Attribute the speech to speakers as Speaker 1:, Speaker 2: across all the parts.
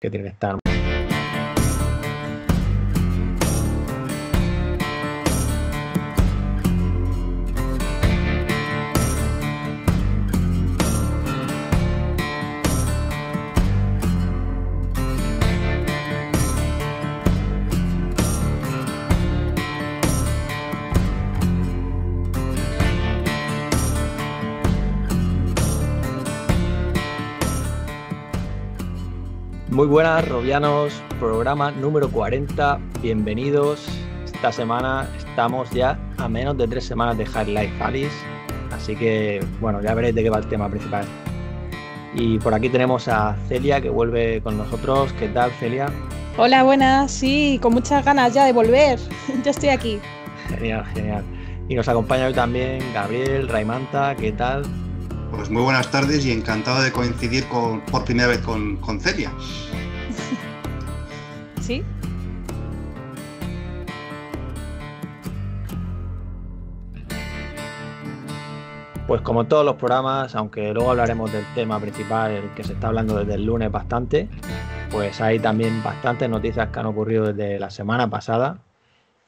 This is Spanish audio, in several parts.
Speaker 1: que tiene que estar. Muy buenas, Robianos, programa número 40, bienvenidos. Esta semana estamos ya a menos de tres semanas de High Life Alice, así que bueno, ya veréis de qué va el tema principal. Y por aquí tenemos a Celia que vuelve con nosotros. ¿Qué tal, Celia?
Speaker 2: Hola, buenas, sí, con muchas ganas ya de volver. Yo estoy aquí.
Speaker 3: Genial, genial. Y nos acompaña hoy también Gabriel, Raimanta, ¿qué tal? Pues muy buenas tardes y encantado de coincidir con, por primera vez con, Celia.
Speaker 2: ¿Sí?
Speaker 1: Pues como todos los programas, aunque luego hablaremos del tema principal, el que se está hablando desde el lunes bastante, pues hay también bastantes noticias que han ocurrido desde la semana pasada.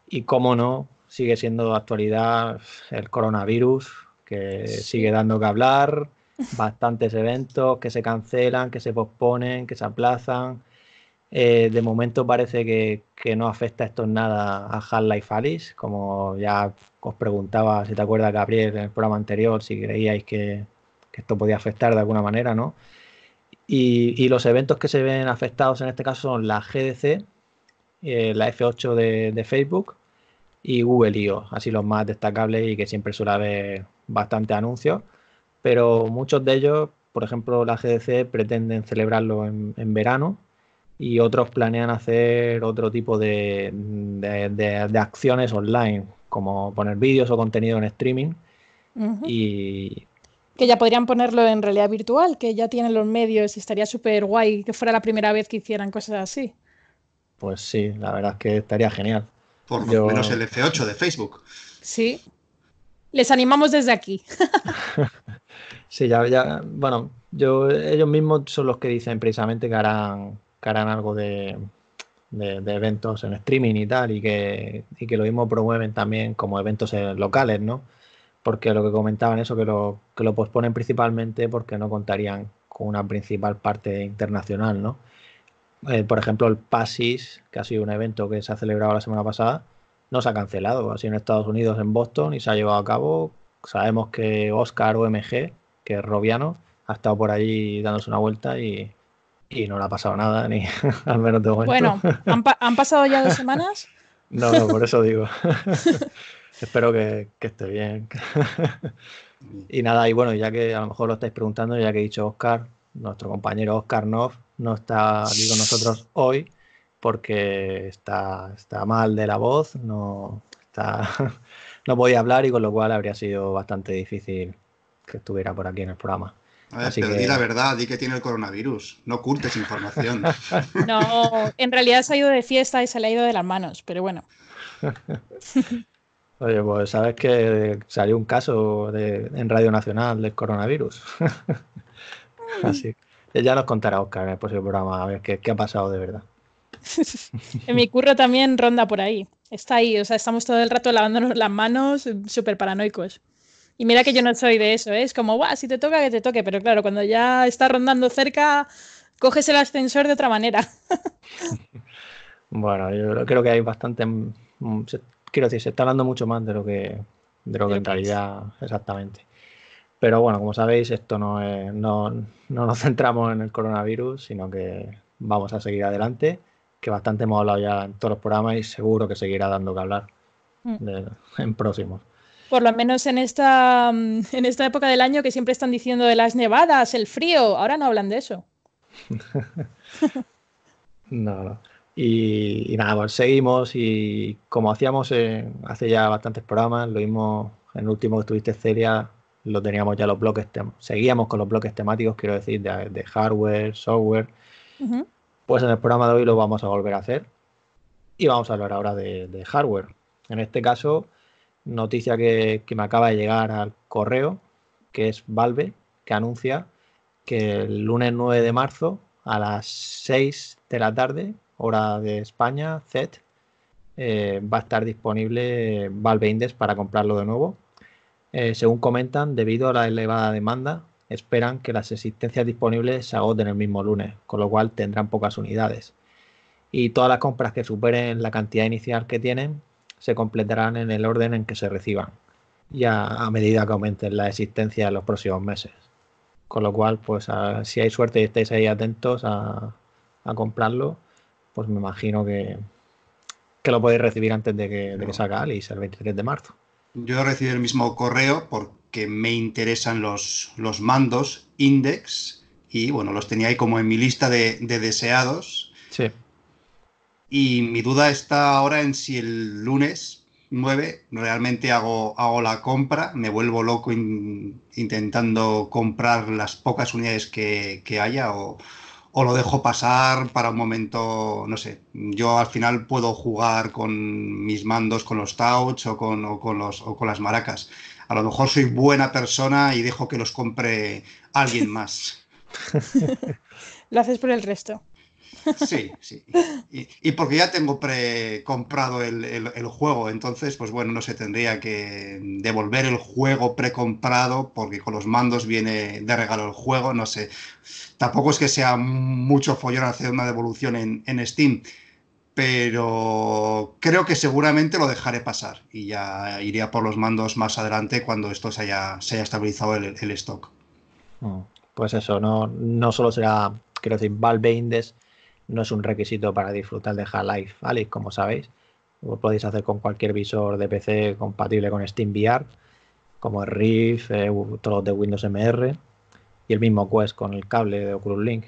Speaker 1: Y cómo no, sigue siendo actualidad el coronavirus, que sigue dando que hablar, bastantes eventos que se cancelan, que se posponen, que se aplazan. Eh, de momento parece que, no afecta esto en nada a Half-Life Alice, como ya os preguntaba, si te acuerdas, Gabriel, en el programa anterior, si creíais que, esto podía afectar de alguna manera, ¿no? Y, los eventos que se ven afectados en este caso son la GDC, eh, la F8 de, de, Facebook y Google I.O., así los más destacables y que siempre suele haber bastante anuncios, pero muchos de ellos, por ejemplo, la GDC pretenden celebrarlo en, verano y otros planean hacer otro tipo de, acciones online, como poner vídeos o contenido en streaming. Y
Speaker 2: que ya podrían ponerlo en realidad virtual, que ya tienen los medios y estaría súper guay que fuera la primera vez que hicieran cosas así.
Speaker 1: Pues sí, la verdad es que estaría genial.
Speaker 3: Por lo menos el F8 de Facebook.
Speaker 2: Sí, les animamos desde aquí.
Speaker 1: sí, ya, ya, bueno, yo, ellos mismos son los que dicen precisamente que harán, harán algo de, eventos en streaming y tal, y que, y que lo mismo promueven también como eventos locales, ¿no? Porque lo que comentaban eso, que lo, que lo posponen principalmente porque no contarían con una principal parte internacional, ¿no? Eh, por ejemplo, el PASIS, que ha sido un evento que se ha celebrado la semana pasada, no se ha cancelado. Ha sido en Estados Unidos, en Boston, y se ha llevado a cabo. Sabemos que Oscar OMG, que es Robiano, ha estado por allí dándose una vuelta y, no le ha pasado nada, ni al menos de momento. Bueno,
Speaker 2: ¿han, pasado ya dos semanas?
Speaker 1: no, no, por eso digo. Espero que, esté bien. y nada, y bueno, ya que a lo mejor lo estáis preguntando, ya que he dicho Oscar, nuestro compañero Oscar Noff no está aquí con nosotros hoy, porque está, está mal de la voz, no, está, no podía hablar y con lo cual habría sido bastante difícil que estuviera por
Speaker 3: aquí en el programa.
Speaker 1: pero di la
Speaker 3: verdad, di que tiene el coronavirus, no curtes información.
Speaker 2: no, en realidad se ha ido de fiesta y se le ha ido de las manos, pero bueno.
Speaker 1: Oye, pues sabes que salió un caso de, en Radio Nacional del coronavirus. Así ya nos contará Oscar en el próximo programa a ver qué ha pasado de verdad.
Speaker 2: en mi curro también ronda por ahí. Está ahí, o sea, estamos todo el rato lavándonos las manos, súper paranoicos. Y mira que yo no soy de eso, ¿eh? es como, si te toca, que te toque. Pero claro, cuando ya está rondando cerca, coges el ascensor de otra manera.
Speaker 1: bueno, yo creo que hay bastante. Mm, quiero decir, se está hablando mucho más de lo que, de lo que en realidad, exactamente. Pero bueno, como sabéis, esto no, no, no nos centramos en el coronavirus, sino que vamos a seguir adelante que bastante hemos hablado ya en todos los programas y seguro que seguirá dando que hablar mm. en próximos.
Speaker 2: Por lo menos en esta, mm, en esta época del año que siempre están diciendo de las nevadas, el frío, ahora no hablan de eso.
Speaker 1: no, Y, nada, pues seguimos y como hacíamos hace ya bastantes programas, lo mismo en el último que estuviste Seria lo teníamos ya los bloques, seguíamos con los bloques temáticos, quiero decir, de, hardware, software. Pues en el programa de hoy lo vamos a volver a hacer y vamos a hablar ahora de, hardware. En este caso, noticia que, me acaba de llegar al correo, que es Valve, que anuncia que el lunes 9 de marzo a las 6 de la tarde, hora de España, CET, eh, va a estar disponible Valve Index para comprarlo de nuevo. Eh, según comentan, debido a la elevada demanda esperan que las existencias disponibles se agoten el mismo lunes, con lo cual tendrán pocas unidades. Y todas las compras que superen la cantidad inicial que tienen se completarán en el orden en que se reciban, ya a medida que aumenten la existencia en los próximos meses. Con lo cual, pues si hay suerte y estáis ahí atentos a, comprarlo, pues me imagino que, que lo podéis recibir antes de que, de salga Alice
Speaker 3: el 23 de marzo. Yo recibí el mismo correo por, que me interesan los, los mandos Index y bueno, los tenía ahí como en mi lista de, de deseados. Sí. Y mi duda está ahora en si el lunes 9 realmente hago, hago la compra, me vuelvo loco intentando comprar las pocas unidades que, que haya o, o, lo dejo pasar para un momento, no sé, yo al final puedo jugar con mis mandos, con los touch o con, o con los, o con las maracas a lo mejor soy buena persona y dejo que los compre alguien más.
Speaker 2: lo haces por el resto.
Speaker 3: Sí, sí. Y, porque ya tengo pre comprado el, juego, entonces, pues bueno, no se tendría que devolver el juego precomprado porque con los mandos viene de regalo el juego, no sé. Tampoco es que sea mucho follón hacer una devolución en, en Steam, pero creo que seguramente lo dejaré pasar y ya iría por los mandos más adelante cuando esto se haya, estabilizado el, stock. Mm, pues eso, no, no solo será, quiero decir, Valve Index no
Speaker 1: es un requisito para disfrutar de Half-Life Alice, como sabéis. Lo podéis hacer con cualquier visor de PC compatible con SteamVR, como el Rift, eh, todos de Windows MR y el mismo Quest con el cable de Oculus Link.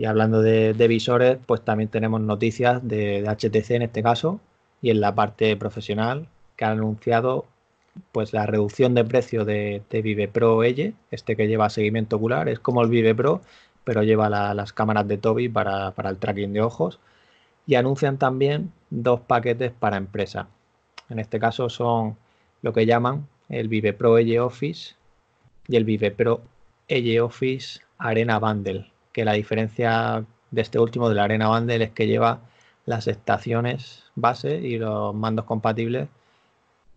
Speaker 1: Y hablando de, visores, pues también tenemos noticias de, HTC en este caso y en la parte profesional que han anunciado pues la reducción de precio de, de Vive Pro este que lleva seguimiento ocular, es como el Vive Pro, pero lleva las cámaras de Toby para, el tracking de ojos. Y anuncian también dos paquetes para empresa. En este caso son lo que llaman el Vive Pro EYE Office y el Vive Pro EYE Office Arena Bundle que la diferencia de este último, de la Arena Bundle, es que lleva las estaciones base y los mandos compatibles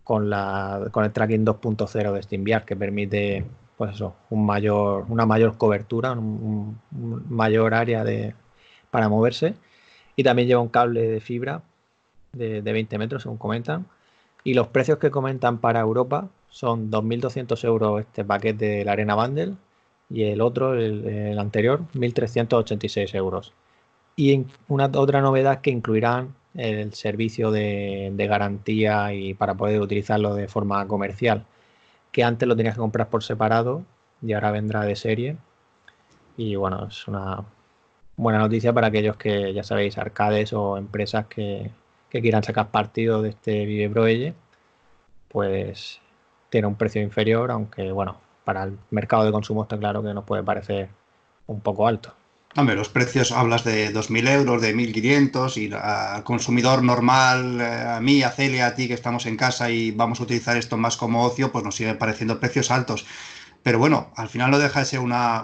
Speaker 1: con, la, con el tracking 2.0 de SteamVR, que permite pues eso, un mayor, una mayor cobertura, un, mayor área de, para moverse. Y también lleva un cable de fibra de, 20 metros, según comentan. Y los precios que comentan para Europa son 2.200 euros este paquete de la Arena Bundle y el otro, el, anterior, 1.386 euros. Y una otra novedad que incluirán el servicio de, garantía y para poder utilizarlo de forma comercial, que antes lo tenías que comprar por separado y ahora vendrá de serie. Y bueno, es una buena noticia para aquellos que ya sabéis, arcades o empresas que, que quieran sacar partido de este Vive Proelle, pues tiene un precio inferior, aunque bueno, para el mercado de consumo
Speaker 3: está claro que nos puede parecer un poco alto. Hombre, los precios, hablas de 2.000 euros, de 1.500, y al consumidor normal, eh, a mí, a Celia, a ti que estamos en casa y vamos a utilizar esto más como ocio, pues nos siguen pareciendo precios altos. Pero bueno, al final no deja de ser una,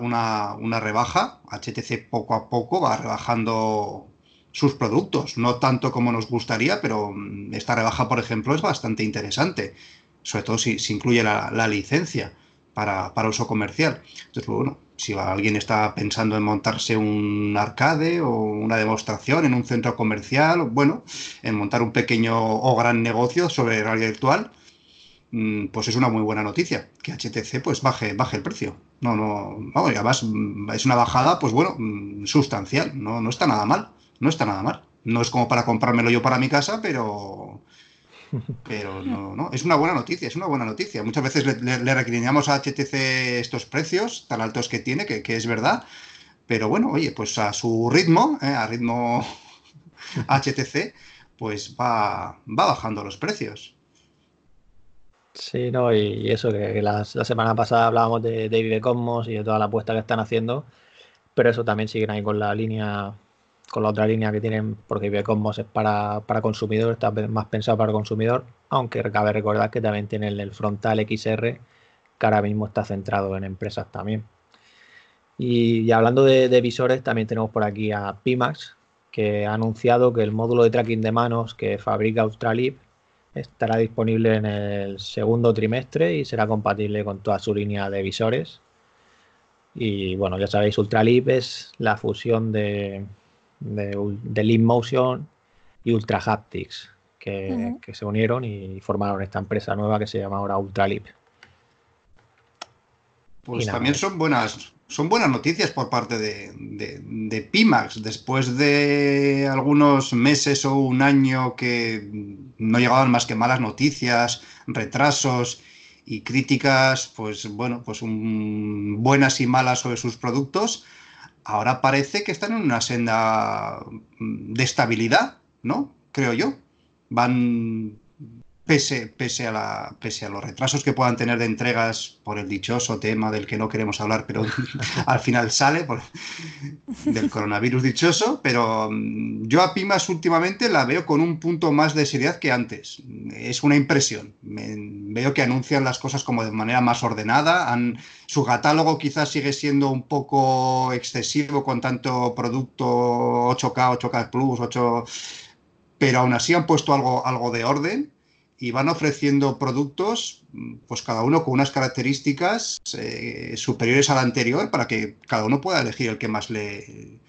Speaker 3: rebaja. HTC poco a poco va rebajando sus productos, no tanto como nos gustaría, pero mm, esta rebaja, por ejemplo, es bastante interesante, sobre todo si, se incluye la licencia para, uso comercial. Entonces, pues, bueno, si alguien está pensando en montarse un arcade o una demostración en un centro comercial, bueno, en montar un pequeño o gran negocio sobre área virtual, mm, pues es una muy buena noticia que HTC pues baje baje el precio. No, no, vamos, mm, es una bajada, pues bueno, mm, sustancial, no, no está nada mal, no está nada mal. No es como para comprármelo yo para mi casa, pero pero no, no, es una buena noticia, es una buena noticia. Muchas veces le, le, a HTC estos precios tan altos que tiene, que, es verdad, pero bueno, oye, pues a su ritmo, eh, a ritmo HTC, pues va, bajando los precios.
Speaker 1: Sí, no, y eso que, la, la semana pasada hablábamos de David Cosmos y de toda la apuesta que están haciendo, pero eso también siguen ahí con la línea con la otra línea que tienen, porque Cosmos es para, consumidor, está más pensado para consumidor, aunque cabe recordar que también tienen el, frontal XR, que ahora mismo está centrado en empresas también. Y, hablando de, visores, también tenemos por aquí a Pimax, que ha anunciado que el módulo de tracking de manos que fabrica Ultralib estará disponible en el segundo trimestre y será compatible con toda su línea de visores. Y bueno, ya sabéis, Ultralip es la fusión de, de, de Motion y Ultra Haptics, que, se unieron y formaron esta empresa nueva que se llama ahora Ultralip. Pues también
Speaker 3: son buenas, son buenas noticias por parte de, Pimax. Después de algunos meses o un año que no llegaban más que malas noticias, retrasos y críticas, pues bueno, pues buenas y malas sobre sus productos, ahora parece que están en una senda mm, de estabilidad, ¿no? Creo yo. Van pese, a la, pese a los retrasos que puedan tener de entregas por el dichoso tema del que no queremos hablar, pero al final sale del coronavirus dichoso, pero mm, yo a Pimas últimamente la veo con un punto más de seriedad que antes. Es una impresión. veo que anuncian las cosas como de manera más ordenada. su catálogo quizás sigue siendo un poco excesivo con tanto producto 8K, 8K Plus, 8... Pero aún así han puesto algo, algo de orden y van ofreciendo productos, mm, pues cada uno con unas características eh, superiores a la anterior para que cada uno pueda elegir el que más le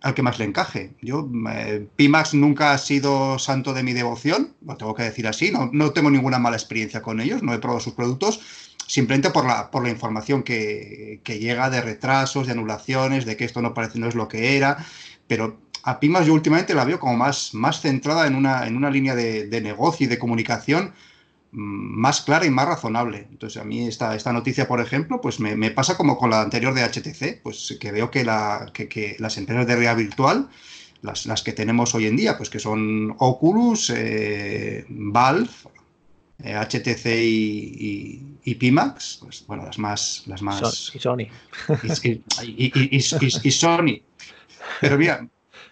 Speaker 3: al que más le encaje. Yo, eh, Pimax nunca ha sido santo de mi devoción, lo tengo que decir así, no, no, tengo ninguna mala experiencia con ellos, no he probado sus productos, simplemente por la, por la información que, que llega de retrasos, de anulaciones, de que esto no parece, no es lo que era, pero a Pimas yo últimamente la veo como más, más centrada en una, en una línea de, negocio y de comunicación mm, más clara y más razonable. Entonces, a mí esta, esta noticia, por ejemplo, pues me, pasa como con la anterior de HTC, pues que veo que, la, las empresas de realidad virtual, las, que tenemos hoy en día, pues que son Oculus, eh, Valve, HTC eh, y, Pimax, pues bueno, las más... Las más y Sony. y Sony. Pero mira,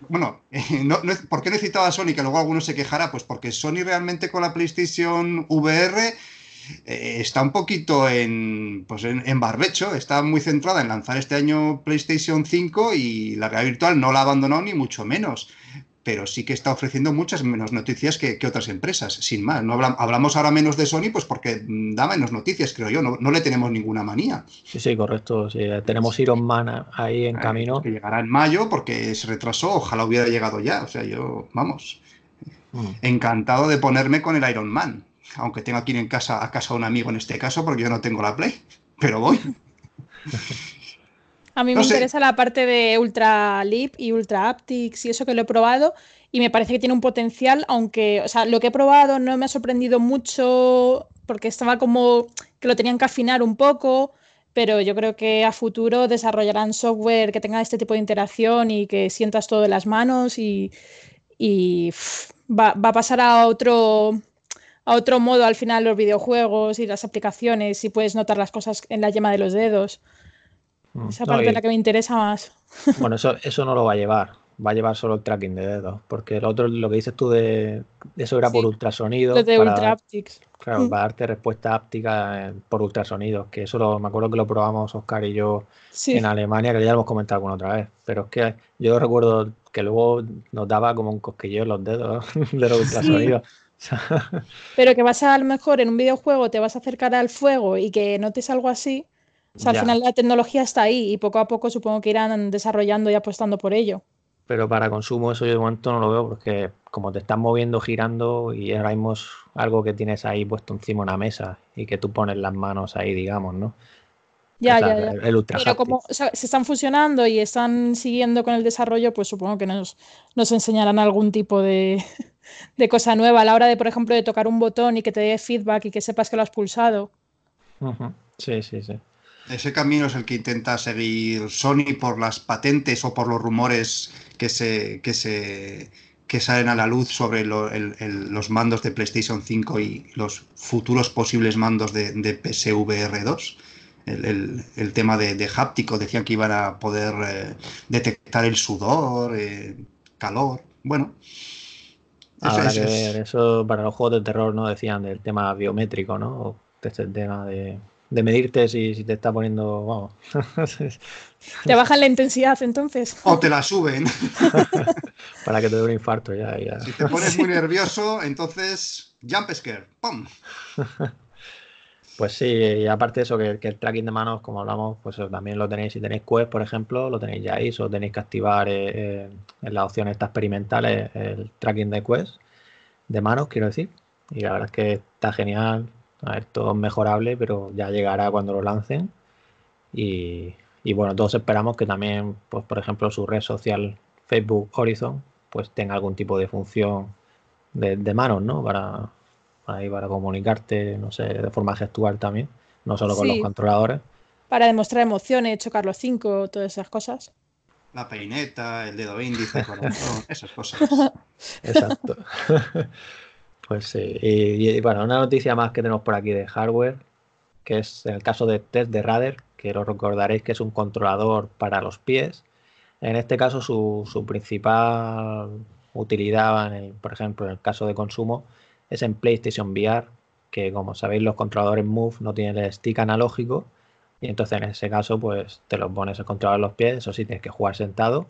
Speaker 3: bueno, no, ¿por qué no a Sony? Que luego alguno se quejará, pues porque Sony realmente con la PlayStation VR eh, está un poquito en, pues en, en, barbecho, está muy centrada en lanzar este año PlayStation 5 y la realidad virtual no la ha abandonado ni mucho menos pero sí que está ofreciendo muchas menos noticias que, otras empresas, sin más. No hablamos, ahora menos de Sony, pues porque mm, da menos noticias, creo yo. No, le tenemos ninguna manía. Sí, sí, correcto. Eh, tenemos Iron Man ahí en ah, camino. Que llegará en mayo porque se retrasó. Ojalá hubiera llegado ya. O sea, yo, vamos, mm. encantado de ponerme con el Iron Man. Aunque tengo aquí en casa a casa un amigo en este caso, porque yo no tengo la Play, pero voy.
Speaker 2: A mí me interesa la parte de Ultra Leap y Ultra Aptics y eso que lo he probado y me parece que tiene un potencial, aunque, o sea, lo que he probado no me ha sorprendido mucho porque estaba como que lo tenían que afinar un poco, pero yo creo que a futuro desarrollarán software que tenga este tipo de interacción y que sientas todo en las manos y, va, a pasar a otro a otro modo al final los videojuegos y las aplicaciones y puedes notar las cosas en la yema de los dedos.
Speaker 1: Mm. Esa parte es la que me
Speaker 2: interesa más.
Speaker 1: Bueno, eso, eso no lo va a llevar. Va a llevar solo el tracking de dedos. Porque el otro, lo que dices tú de. Eso era por ultrasonido. de para, Claro, para darte respuesta áptica eh, por ultrasonido. Que eso me acuerdo que lo probamos Oscar y yo en Alemania, que ya lo hemos comentado alguna otra vez. Pero es que yo recuerdo que luego nos daba como un cosquilleo en los dedos de los ultrasonidos.
Speaker 2: Pero que vas a, a lo mejor en un videojuego, te vas a acercar al fuego y que notes algo así, o sea, al final la tecnología está ahí y poco a poco supongo que irán desarrollando y apostando por ello.
Speaker 1: Pero para consumo eso yo de momento no lo veo porque como te estás moviendo, girando y ahora mismo algo que tienes ahí puesto encima de una mesa y que tú pones las manos ahí, digamos, ¿no? Ya, ya, Pero como
Speaker 2: se están fusionando y están siguiendo con el desarrollo, pues supongo que nos, enseñarán algún tipo de, cosa nueva a la hora de, por ejemplo, de tocar un botón y que te dé feedback y que sepas que lo has pulsado.
Speaker 3: Sí, sí, sí. Ese camino es el que intenta seguir Sony por las patentes o por los rumores que se, que se que salen a la luz sobre los mandos de PlayStation 5 y los futuros posibles mandos de, de PSVR 2. El, tema de, háptico, decían que iban a poder eh, detectar el sudor, el eh, calor. Bueno, eso para los juegos de terror, ¿no? Decían del
Speaker 1: tema biométrico, ¿no? De este tema de de medirte si, te está poniendo.
Speaker 2: ¿Te bajan la intensidad entonces? O te
Speaker 1: la suben. Para que te dé un infarto ya, Si te
Speaker 3: pones muy nervioso, entonces jump scare, ¡pum!
Speaker 1: Pues sí, y aparte de eso, que, el tracking de manos, como hablamos, pues también lo tenéis, si tenéis Quest, por ejemplo, lo tenéis ya ahí, solo tenéis que activar eh, eh, en las opciones experimentales el tracking de Quest, de manos, quiero decir. Y la verdad es que está genial, a todo es mejorable, pero ya llegará cuando lo lancen. Y, bueno, todos esperamos que también, pues por ejemplo, su red social Facebook Horizon, pues tenga algún tipo de función de, manos, ¿no? Para, para comunicarte, no sé, de forma gestual también, no solo con los controladores.
Speaker 2: Para demostrar emociones, chocar los cinco, todas esas cosas.
Speaker 3: La peineta, el dedo índice, esas cosas.
Speaker 1: Exacto. Pues sí. Eh, y, bueno, una noticia más que tenemos por aquí de hardware, que es el caso de test de Radar, que lo recordaréis que es un controlador para los pies. En este caso, su, principal utilidad, por ejemplo, en el caso de consumo, es en PlayStation VR, que como sabéis, los controladores Move no tienen el stick analógico. Y entonces en ese caso, pues te lo pones a controlar los pies, eso sí, tienes que jugar sentado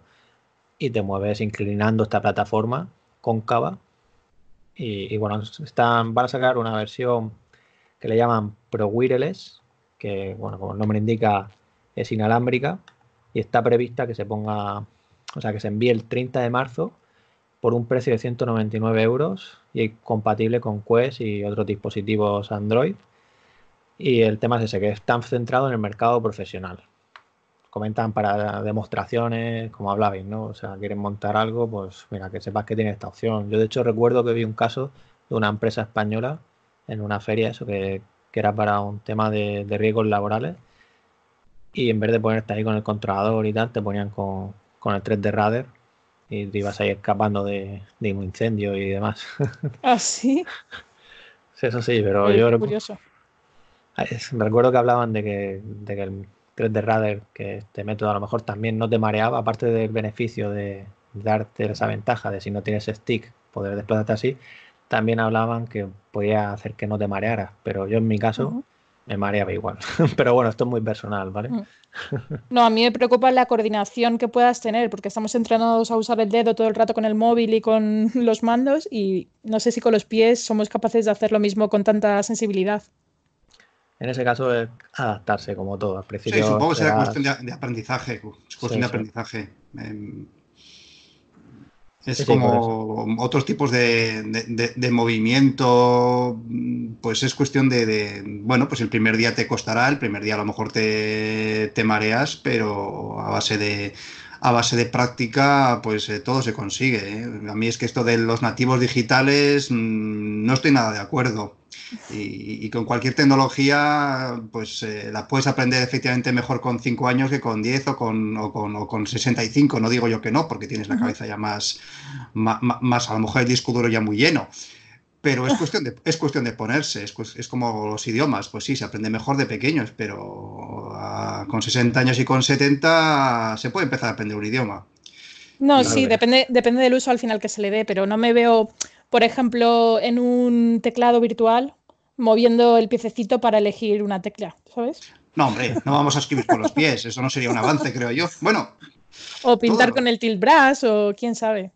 Speaker 1: y te mueves inclinando esta plataforma cóncava y, bueno, están, van a sacar una versión que le llaman Pro Wireless, que bueno, como el nombre indica, es inalámbrica y está prevista que se ponga, o sea, que se envíe el 30 de marzo por un precio de 199 euros y es compatible con Quest y otros dispositivos Android. Y el tema es ese, que están centrado en el mercado profesional comentan para demostraciones, como hablabais, ¿no? O sea, quieren montar algo, pues mira, que sepas que tiene esta opción. Yo de hecho recuerdo que vi un caso de una empresa española en una feria, eso que, que era para un tema de, riesgos laborales, y en vez de ponerte ahí con el controlador y tal, te ponían con, el 3D radar y te ibas ahí escapando de, un incendio y demás.
Speaker 2: ¿Ah, sí?
Speaker 1: eso sí, pero yo... Curioso. Recuerdo que hablaban de que, de que el, 3D Radar que este método a lo mejor también no te mareaba, aparte del beneficio de darte esa ventaja de si no tienes stick poder desplazarte así, también hablaban que podía hacer que no te mareara, pero yo en mi caso me mareaba igual. pero bueno, esto es muy personal, ¿vale? Mm.
Speaker 2: No, a mí me preocupa la coordinación que puedas tener, porque estamos entrenados a usar el dedo todo el rato con el móvil y con los mandos, y no sé si con los pies somos capaces de hacer lo mismo con tanta sensibilidad
Speaker 1: en ese caso es eh, adaptarse como todo. Al sí, supongo que será cuestión
Speaker 3: de, aprendizaje, cuestión de aprendizaje. Em, es como otros tipos de, movimiento, pues es cuestión de, bueno, pues el primer día te costará, el primer día a lo mejor te mareas, pero a base de, a base de práctica, pues eh, todo se consigue. ¿eh? A mí es que esto de los nativos digitales mm, no estoy nada de acuerdo. Y, con cualquier tecnología, pues eh, la puedes aprender efectivamente mejor con 5 años que con 10 o con, o, con, o con 65. No digo yo que no, porque tienes la cabeza ya más, más, a lo mejor el disco duro ya muy lleno pero es ah. cuestión de, es cuestión de ponerse, es, es, como los idiomas, pues sí, se aprende mejor de pequeños, pero Ah, con 60 años y con 70 se puede empezar a aprender un idioma.
Speaker 2: No, sí, depende, depende del uso al final que se le dé, pero no me veo, por ejemplo, en un teclado virtual moviendo el piececito para elegir una tecla, ¿sabes?
Speaker 3: No, hombre, no vamos a escribir con los pies, eso no sería un avance, creo yo. Bueno.
Speaker 2: O pintar con el tilt brush, o quién sabe.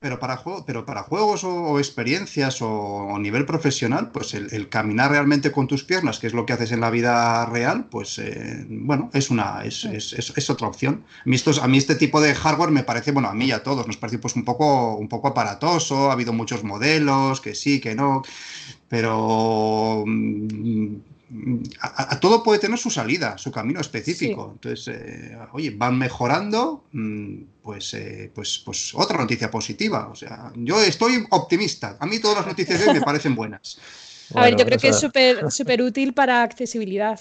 Speaker 3: Pero para, juego, pero para juegos o, experiencias o, nivel profesional, pues el, caminar realmente con tus piernas, que es lo que haces en la vida real, pues eh, bueno, es una es, es, es, otra opción. A mí, a mí, este tipo de hardware me parece, bueno, a mí y a todos, nos parece pues un poco, un poco aparatoso, ha habido muchos modelos, que sí, que no, pero mm, a, todo puede tener su salida, su camino específico. Entonces, eh, oye, van mejorando, mm, pues, eh, pues, pues, otra noticia positiva. O sea, yo estoy optimista. A mí todas las noticias me parecen buenas. a ver, yo creo que es
Speaker 2: súper útil para accesibilidad.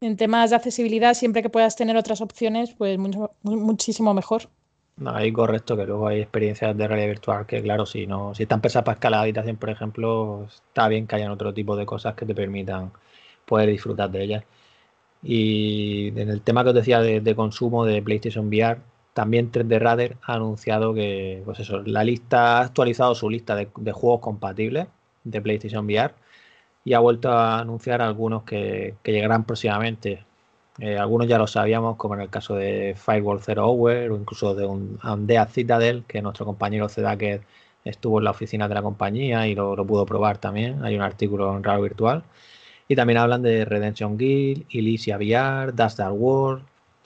Speaker 2: En temas de accesibilidad, siempre que puedas tener otras opciones, pues muchísimo mejor.
Speaker 1: No, ahí correcto, que luego hay experiencias de realidad virtual que, claro, si no, si están pensadas para escalar la habitación, por ejemplo, está bien que hayan otro tipo de cosas que te permitan poder disfrutar de ellas. Y en el tema que os decía de, consumo de PlayStation VR, también 3D Radar ha anunciado que, pues eso, la lista ha actualizado su lista de, juegos compatibles de PlayStation VR y ha vuelto a anunciar algunos que, llegarán próximamente. Eh, algunos ya lo sabíamos, como en el caso de Firewall Zero Hour o incluso de un Andea Citadel, que nuestro compañero Zedaker estuvo en la oficina de la compañía y lo, pudo probar también. Hay un artículo en Raro Virtual. Y también hablan de Redemption Guild, Elysia VR, star World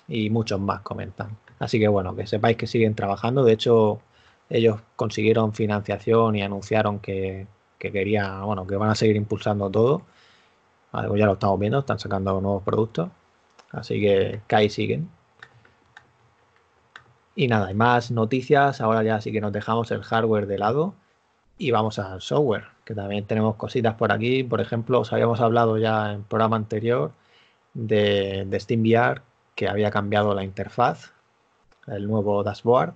Speaker 1: y muchos más comentan. Así que bueno, que sepáis que siguen trabajando. De hecho, ellos consiguieron financiación y anunciaron que, quería, bueno, que van a seguir impulsando todo. Algo ya lo estamos viendo, están sacando nuevos productos. Así que, que ahí siguen. Y nada, hay más noticias. Ahora ya sí que nos dejamos el hardware de lado y vamos al software, que también tenemos cositas por aquí. Por ejemplo, os habíamos hablado ya en programa anterior de, de SteamVR, que había cambiado la interfaz, el nuevo dashboard,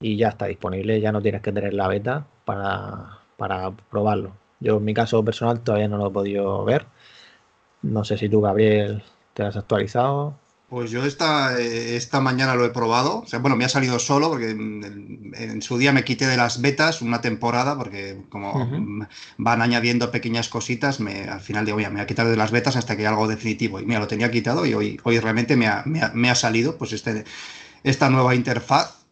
Speaker 1: y ya está disponible, ya no tienes que tener la beta para, para probarlo. Yo en mi caso personal todavía no lo he podido ver. No sé si tú, Gabriel, te has actualizado.
Speaker 3: Pues yo esta, eh, esta mañana lo he probado. O sea, bueno, me ha salido solo porque en, su día me quité de las betas una temporada porque como van añadiendo pequeñas cositas, me, al final digo, ya me voy a quitar de las betas hasta que hay algo definitivo. Y mira, lo tenía quitado y hoy, hoy realmente me ha, salido pues este, esta nueva interfaz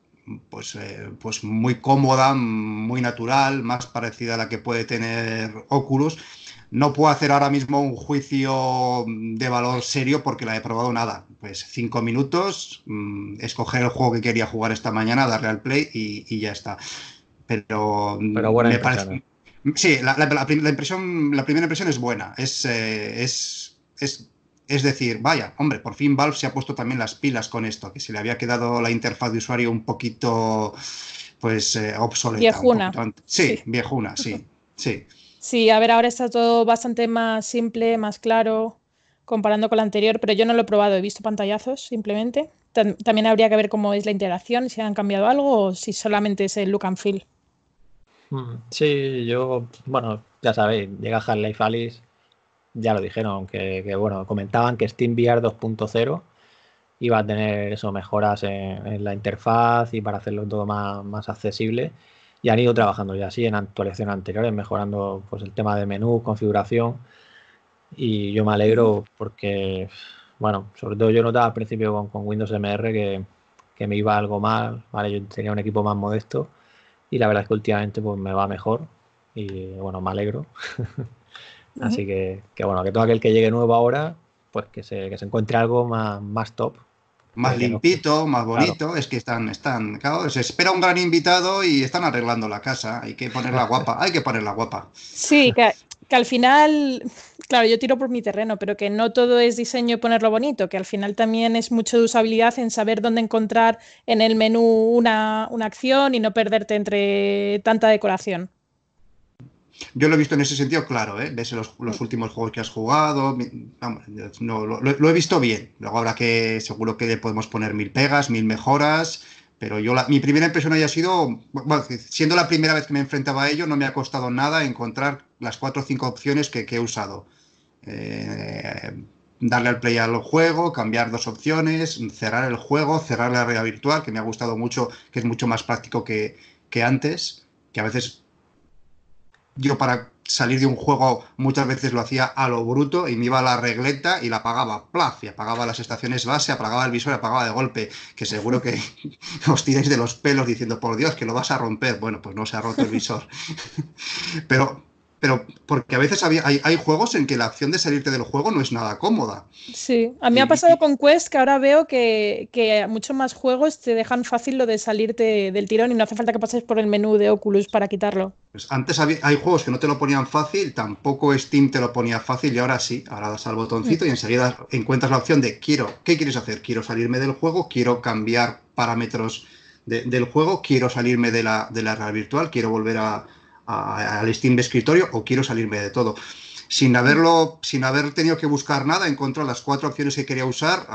Speaker 3: pues, eh, pues muy cómoda, muy natural, más parecida a la que puede tener Oculus no puedo hacer ahora mismo un juicio de valor serio porque la he probado nada. Pues cinco minutos, mm, escoger el juego que quería jugar esta mañana, darle al play y, ya está. Pero, me parece... Sí, la, primera impresión es buena. Eh, es, es, decir, vaya, hombre, por fin Valve se ha puesto también las pilas con esto, que se le había quedado la interfaz de usuario un poquito, pues, eh, obsoleta. Viejuna. sí, viejuna, sí, sí.
Speaker 2: Sí, a ver, ahora está todo bastante más simple, más claro, comparando con la anterior, pero yo no lo he probado, he visto pantallazos simplemente. También habría que ver cómo es la integración, si han cambiado algo o si solamente es el look and feel.
Speaker 1: Mm, sí, yo, bueno, ya sabéis, llega Half-Life Alice, ya lo dijeron, que, bueno, comentaban que SteamVR 2.0 iba a tener eso, mejoras en, la interfaz y para hacerlo todo más, más accesible y han ido trabajando ya así en actualizaciones anteriores, mejorando pues, el tema de menú, configuración. Y yo me alegro porque, bueno, sobre todo yo notaba al principio con, Windows MR que, me iba algo mal, Yo tenía un equipo más modesto y la verdad es que últimamente pues, me va mejor y, bueno, me alegro.
Speaker 3: así
Speaker 1: que, bueno, que todo aquel que llegue nuevo ahora, pues que se, encuentre algo más, más top
Speaker 3: más limpito, pues, más bonito. Es que están, están, se espera un gran invitado y están arreglando la casa. Hay que ponerla guapa, hay que ponerla guapa.
Speaker 2: Sí, que, al final, claro, yo tiro por mi terreno, pero que no todo es diseño y ponerlo bonito, que al final también es mucho de usabilidad en saber dónde encontrar en el menú una acción y no perderte entre tanta decoración.
Speaker 3: Yo lo he visto en ese sentido, claro, ¿eh? ves los, últimos juegos que has jugado, vamos, lo, he visto bien. Luego habrá que, seguro que podemos poner mil pegas, mil mejoras, pero yo mi primera impresión haya sido, bueno, siendo la primera vez que me enfrentaba a ello, no me ha costado nada encontrar las cuatro o cinco opciones que, he usado. Eh, darle al play al juego, cambiar dos opciones, cerrar el juego, cerrar la realidad virtual, que me ha gustado mucho, que es mucho más práctico que, que antes, que a veces yo para salir de un juego muchas veces lo hacía a lo bruto y me iba la regleta y la apagaba, plaf, y apagaba las estaciones base, apagaba el visor, apagaba de golpe, que seguro que os tiráis de los pelos diciendo, por Dios, que lo vas a romper. Bueno, pues no se ha roto el visor. Pero pero porque a veces había, hay, juegos en que la acción de salirte del juego no es nada cómoda.
Speaker 2: Sí, a mí ha pasado con Quest que ahora veo que, que, muchos más juegos te dejan fácil lo de salirte del tirón y no hace falta que pases por el menú de Oculus para quitarlo.
Speaker 3: Pues antes hay juegos que no te lo ponían fácil, tampoco Steam te lo ponía fácil y ahora sí, ahora das al botoncito y mm. enseguida encuentras la opción de quiero, ¿qué quieres hacer? Quiero salirme del juego, quiero cambiar parámetros del juego, quiero salirme de la, de la realidad virtual, quiero volver a al Steam de escritorio o quiero salirme de todo. Sin haberlo, sin haber tenido que buscar nada, encontró las cuatro opciones que quería usar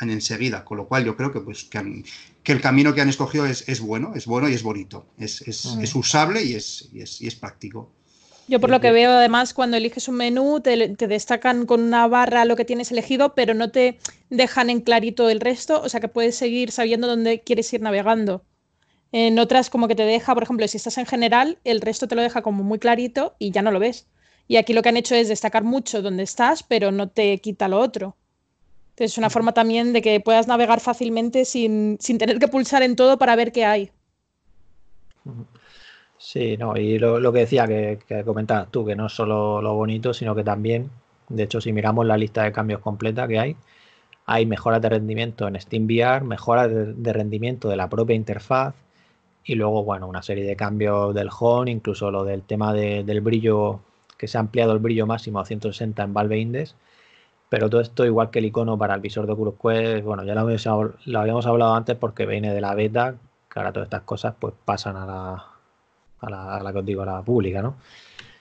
Speaker 3: en enseguida. Con lo cual yo creo que, pues, que, el camino que han escogido es, bueno, es bueno y es bonito. Es, es, mm. usable y es, es, práctico. Yo por lo que veo,
Speaker 2: además, cuando eliges un menú, te, destacan con una barra lo que tienes elegido, pero no te dejan en clarito el resto, o sea que puedes seguir sabiendo dónde quieres ir navegando. En otras como que te deja, por ejemplo, si estás en general, el resto te lo deja como muy clarito y ya no lo ves. Y aquí lo que han hecho es destacar mucho donde estás, pero no te quita lo otro. Entonces es una forma también de que puedas navegar fácilmente sin, tener que pulsar en todo para ver qué hay.
Speaker 1: Sí, no, y lo, que decía que, comentabas tú, que no solo lo bonito, sino que también, de hecho, si miramos la lista de cambios completa que hay, hay mejoras de rendimiento en SteamVR, mejoras de rendimiento de la propia interfaz, y luego, bueno, una serie de cambios del home, incluso lo del tema del brillo, que se ha ampliado el brillo máximo a 160 en Valve Index. Pero todo esto, igual que el icono para el visor de Oculus Quest, bueno, ya lo habíamos, hablado antes porque viene de la beta, que ahora todas estas cosas pues pasan a la, a la, a la, digo, a la pública, ¿no?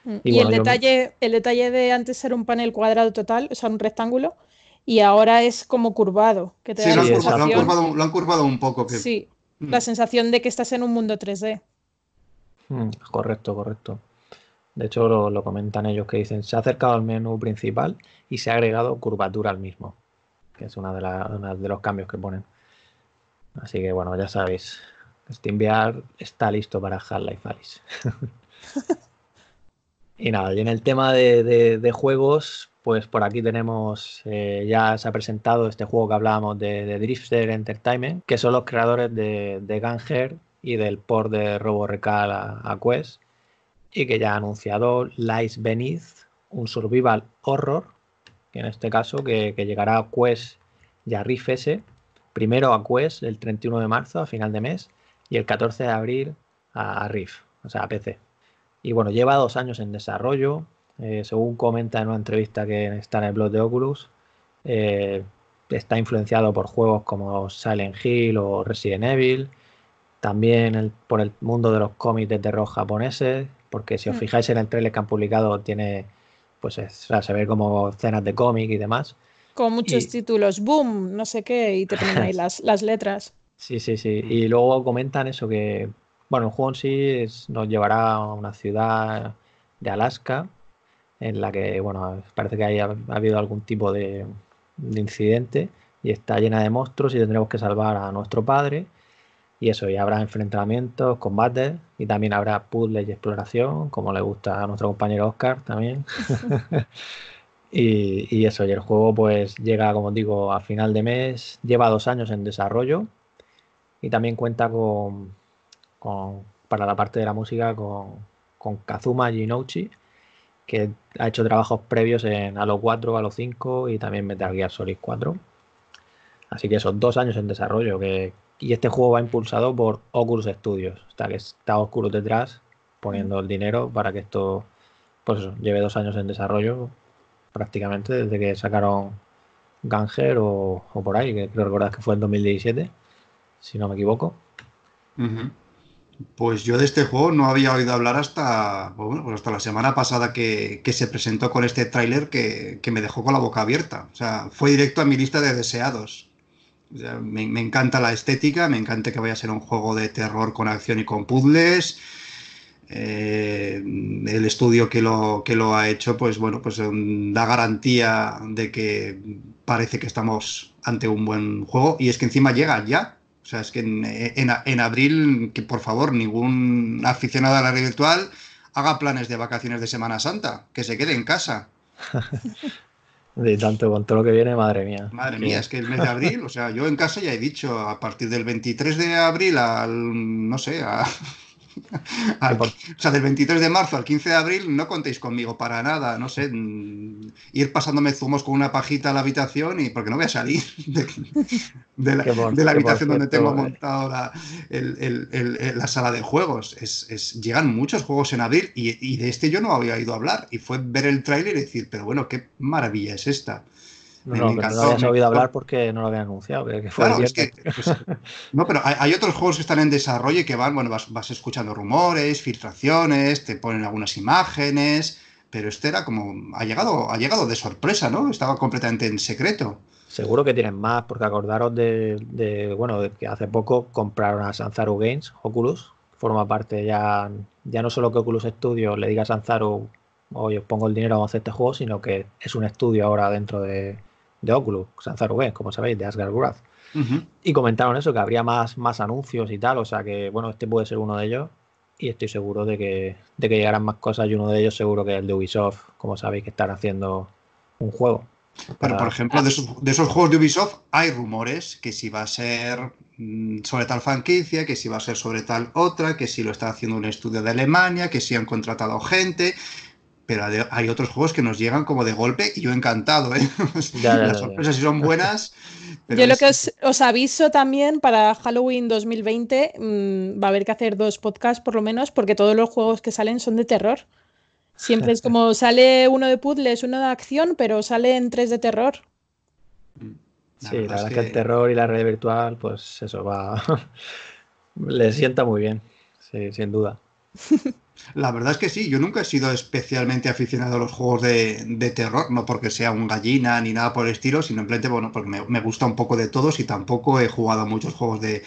Speaker 2: Mm, y, el, detalle, el detalle de antes era un panel cuadrado total, o sea, un rectángulo, y ahora es como curvado. Que te sí, lo, han
Speaker 3: curvado, un poco. Que...
Speaker 2: Sí, Mm. la sensación de que estás en un mundo 3D.
Speaker 1: Mm, correcto, correcto. De hecho, lo, comentan ellos que dicen, se ha acercado al menú principal y se ha agregado curvatura al mismo, que es uno de, de los cambios que ponen. Así que bueno, ya sabéis, SteamVR está listo para Half-Life Alice. y nada, y en el tema de juegos, pues por aquí tenemos, eh, ya se ha presentado este juego que hablábamos de, Drifter Entertainment, que son los creadores de, de Ganger y del port de Robo Recal a, Quest, y que ya ha anunciado Lies Beneath, un survival horror, que en este caso que, llegará a Quest y a Riff S, primero a Quest el 31 de marzo, a final de mes, y el 14 de abril a, a o sea, a PC. Y bueno, lleva dos años en desarrollo, eh, según comenta en una entrevista que está en el blog de Oculus, eh, está influenciado por juegos como Silent Hill o Resident Evil, también por el mundo de los cómics de terror japoneses, porque si os hmm. fijáis en el trailer que han publicado, tiene, pues se ve como escenas de cómic y demás.
Speaker 2: Con muchos títulos, boom, no sé qué, y te ponen ahí las, letras.
Speaker 1: Sí, sí, sí. Y luego comentan eso que, bueno, el juego sí nos llevará a una ciudad de Alaska, en la que, bueno, parece que ha, habido algún tipo de, incidente y está llena de monstruos y tendremos que salvar a nuestro padre. Y eso, y habrá enfrentamientos, combates y también habrá puzzles y exploración, como le gusta a nuestro compañero Oscar también. y, eso, y el juego pues llega, como digo, a final de mes, lleva dos años en desarrollo y también cuenta con, para la parte de la música con, Kazuma Kazuma Jinouchi, que ha hecho trabajos previos en Halo 4, Halo 5 y también Metal Gear Solid 4. Así que esos dos años en desarrollo. Que, y este juego va impulsado por Oculus Studios. Está que está Oculus detrás poniendo el dinero para que esto pues lleve dos años en desarrollo prácticamente desde que sacaron Ganger o, por ahí, que creo que fue en 2017, si no me equivoco.
Speaker 3: Pues yo de este juego no había oído hablar hasta, pues pues hasta la semana pasada que, se presentó con este tráiler que, me dejó con la boca abierta. O sea, fue directo a mi lista de deseados. me, encanta la estética, me encanta que vaya a ser un juego de terror con acción y con puzzles. Eh, el estudio que lo, que lo ha hecho, pues bueno, pues da garantía de que parece que estamos ante un buen juego. Y es que encima llega ya o sea, es que en, abril, que por favor, ningún aficionado a la red virtual haga planes de vacaciones de Semana Santa, que se quede en casa.
Speaker 1: De tanto con todo lo que viene, madre mía. Madre mía, es que el mes de abril,
Speaker 3: o sea, yo en casa ya he dicho, a partir del 23 de abril al, no sé, a, o sea, del 23 de marzo al 15 de abril no contéis conmigo para nada, no sé, mm, ir pasándome zumos con una pajita a la habitación y porque no voy a salir de, la, habitación donde tengo eh. montado la, sala de juegos. Es, llegan muchos juegos en abril y, de este yo no había ido a hablar y fue ver el tráiler y decir, pero bueno, qué maravilla es esta no, habías oído hablar porque no lo habían anunciado. Que fue pues, no, pero hay, otros juegos que están en desarrollo y que van, bueno, vas, escuchando rumores, filtraciones, te ponen algunas imágenes, pero este era como, ha llegado, ha llegado de sorpresa, ¿no? Estaba completamente en secreto. Seguro que tienen más, porque
Speaker 1: acordaros de, bueno, de que hace poco compraron a Sanzaru Games, Oculus, forma parte ya, ya no solo que Oculus Studios le diga a Sanzaru, oye, os pongo el dinero, a hacer este juego, sino que es un estudio ahora dentro de, de Oculus, como sabéis, de Asgard Wrath. Y comentaron eso, que habría más, más anuncios y tal, o sea que, bueno, este puede ser uno de ellos y estoy seguro de que, de que llegarán más cosas y uno de ellos seguro que es el de Ubisoft, como sabéis que están haciendo un juego. Pero, por ejemplo, de esos, juegos
Speaker 3: de Ubisoft hay rumores que si va a ser mm, sobre tal franquicia, que si va a ser sobre tal otra, que si lo está haciendo un estudio de Alemania, que si han contratado gente, pero hay otros juegos que nos llegan como de golpe y yo encantado, ¿eh? Las sorpresas si son buenas. yo lo que
Speaker 2: os, aviso también para Halloween 2020 mm, va a haber que hacer dos podcasts por lo menos porque todos los juegos que salen son de terror. Siempre es como sale uno de puzzles, uno de acción, pero salen tres de terror. Mm. sí, la verdad que... el
Speaker 1: terror y la red virtual, pues eso va. Le sienta muy bien,
Speaker 3: sí, sin duda. La verdad es que sí, yo nunca he sido especialmente aficionado a los juegos de, terror, no porque sea un gallina ni nada por el estilo, sino simplemente bueno, porque me, gusta un poco de todos y tampoco he jugado muchos juegos de,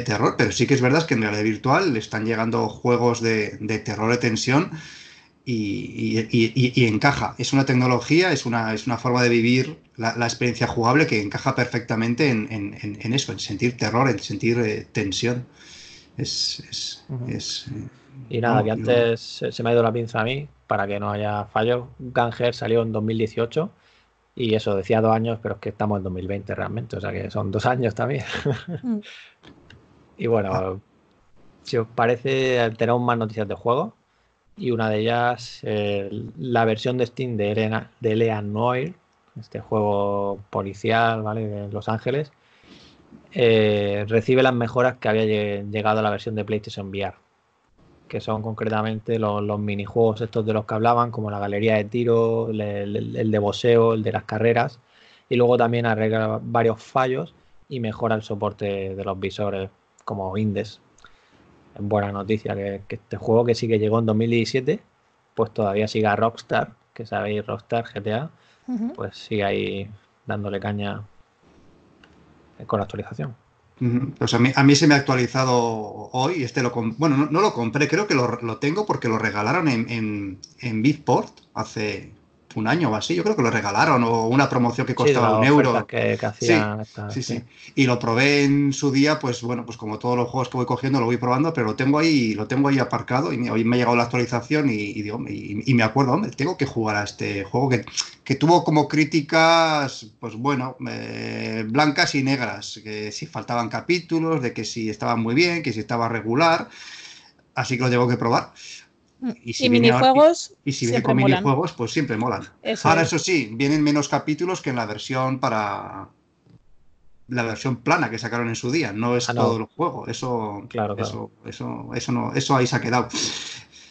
Speaker 3: terror, pero sí que es verdad que en realidad virtual están llegando juegos de, terror de tensión y, encaja. Es una tecnología, es una, es una forma de vivir la, experiencia jugable que encaja perfectamente en, eso, en sentir terror, en sentir eh, tensión. Es, y nada, que antes
Speaker 1: se me ha ido la pinza a mí para que no haya fallo Ganger salió en 2018 y eso, decía dos años, pero es que estamos en 2020 realmente, o sea que son dos años también. Mm. y bueno, si os parece, tenemos más noticias de juego y una de ellas, la versión de Steam de, Elena, de Lea Noir, este juego policial ¿vale? de Los Ángeles, eh, recibe las mejoras que había llegado a la versión de PlayStation VR que son concretamente los, minijuegos estos de los que hablaban, como la galería de tiro, el, de boxeo, el de las carreras, y luego también arregla varios fallos y mejora el soporte de los visores como Indes. Es buena noticia que, este juego que sí que llegó en 2017, pues todavía siga Rockstar, que sabéis Rockstar GTA, pues sigue ahí dándole caña
Speaker 3: con la actualización a mí, a mí se me ha actualizado hoy, este lo bueno, no, lo compré, creo que lo, tengo porque lo regalaron en, en, en hace, un año o así, yo creo que lo regalaron, o una promoción que costaba un euro. sí, sí, sí, Y lo probé en su día, pues bueno, pues como todos los juegos que voy cogiendo, lo voy probando, pero lo tengo ahí, lo tengo ahí aparcado y hoy me ha llegado la actualización y, me acuerdo, hombre, tengo que jugar a este juego que, tuvo como críticas, pues bueno, eh, blancas y negras, que si faltaban capítulos, de que si estaba muy bien, que si estaba regular, así que lo tengo que probar.
Speaker 2: Y si viene y, si con minijuegos,
Speaker 3: pues siempre molan. ahora, eso sí, vienen menos capítulos que en la versión para. La versión plana que sacaron en su día, no es ah, todo el juego. Eso, eso, eso, no, eso ahí se ha quedado.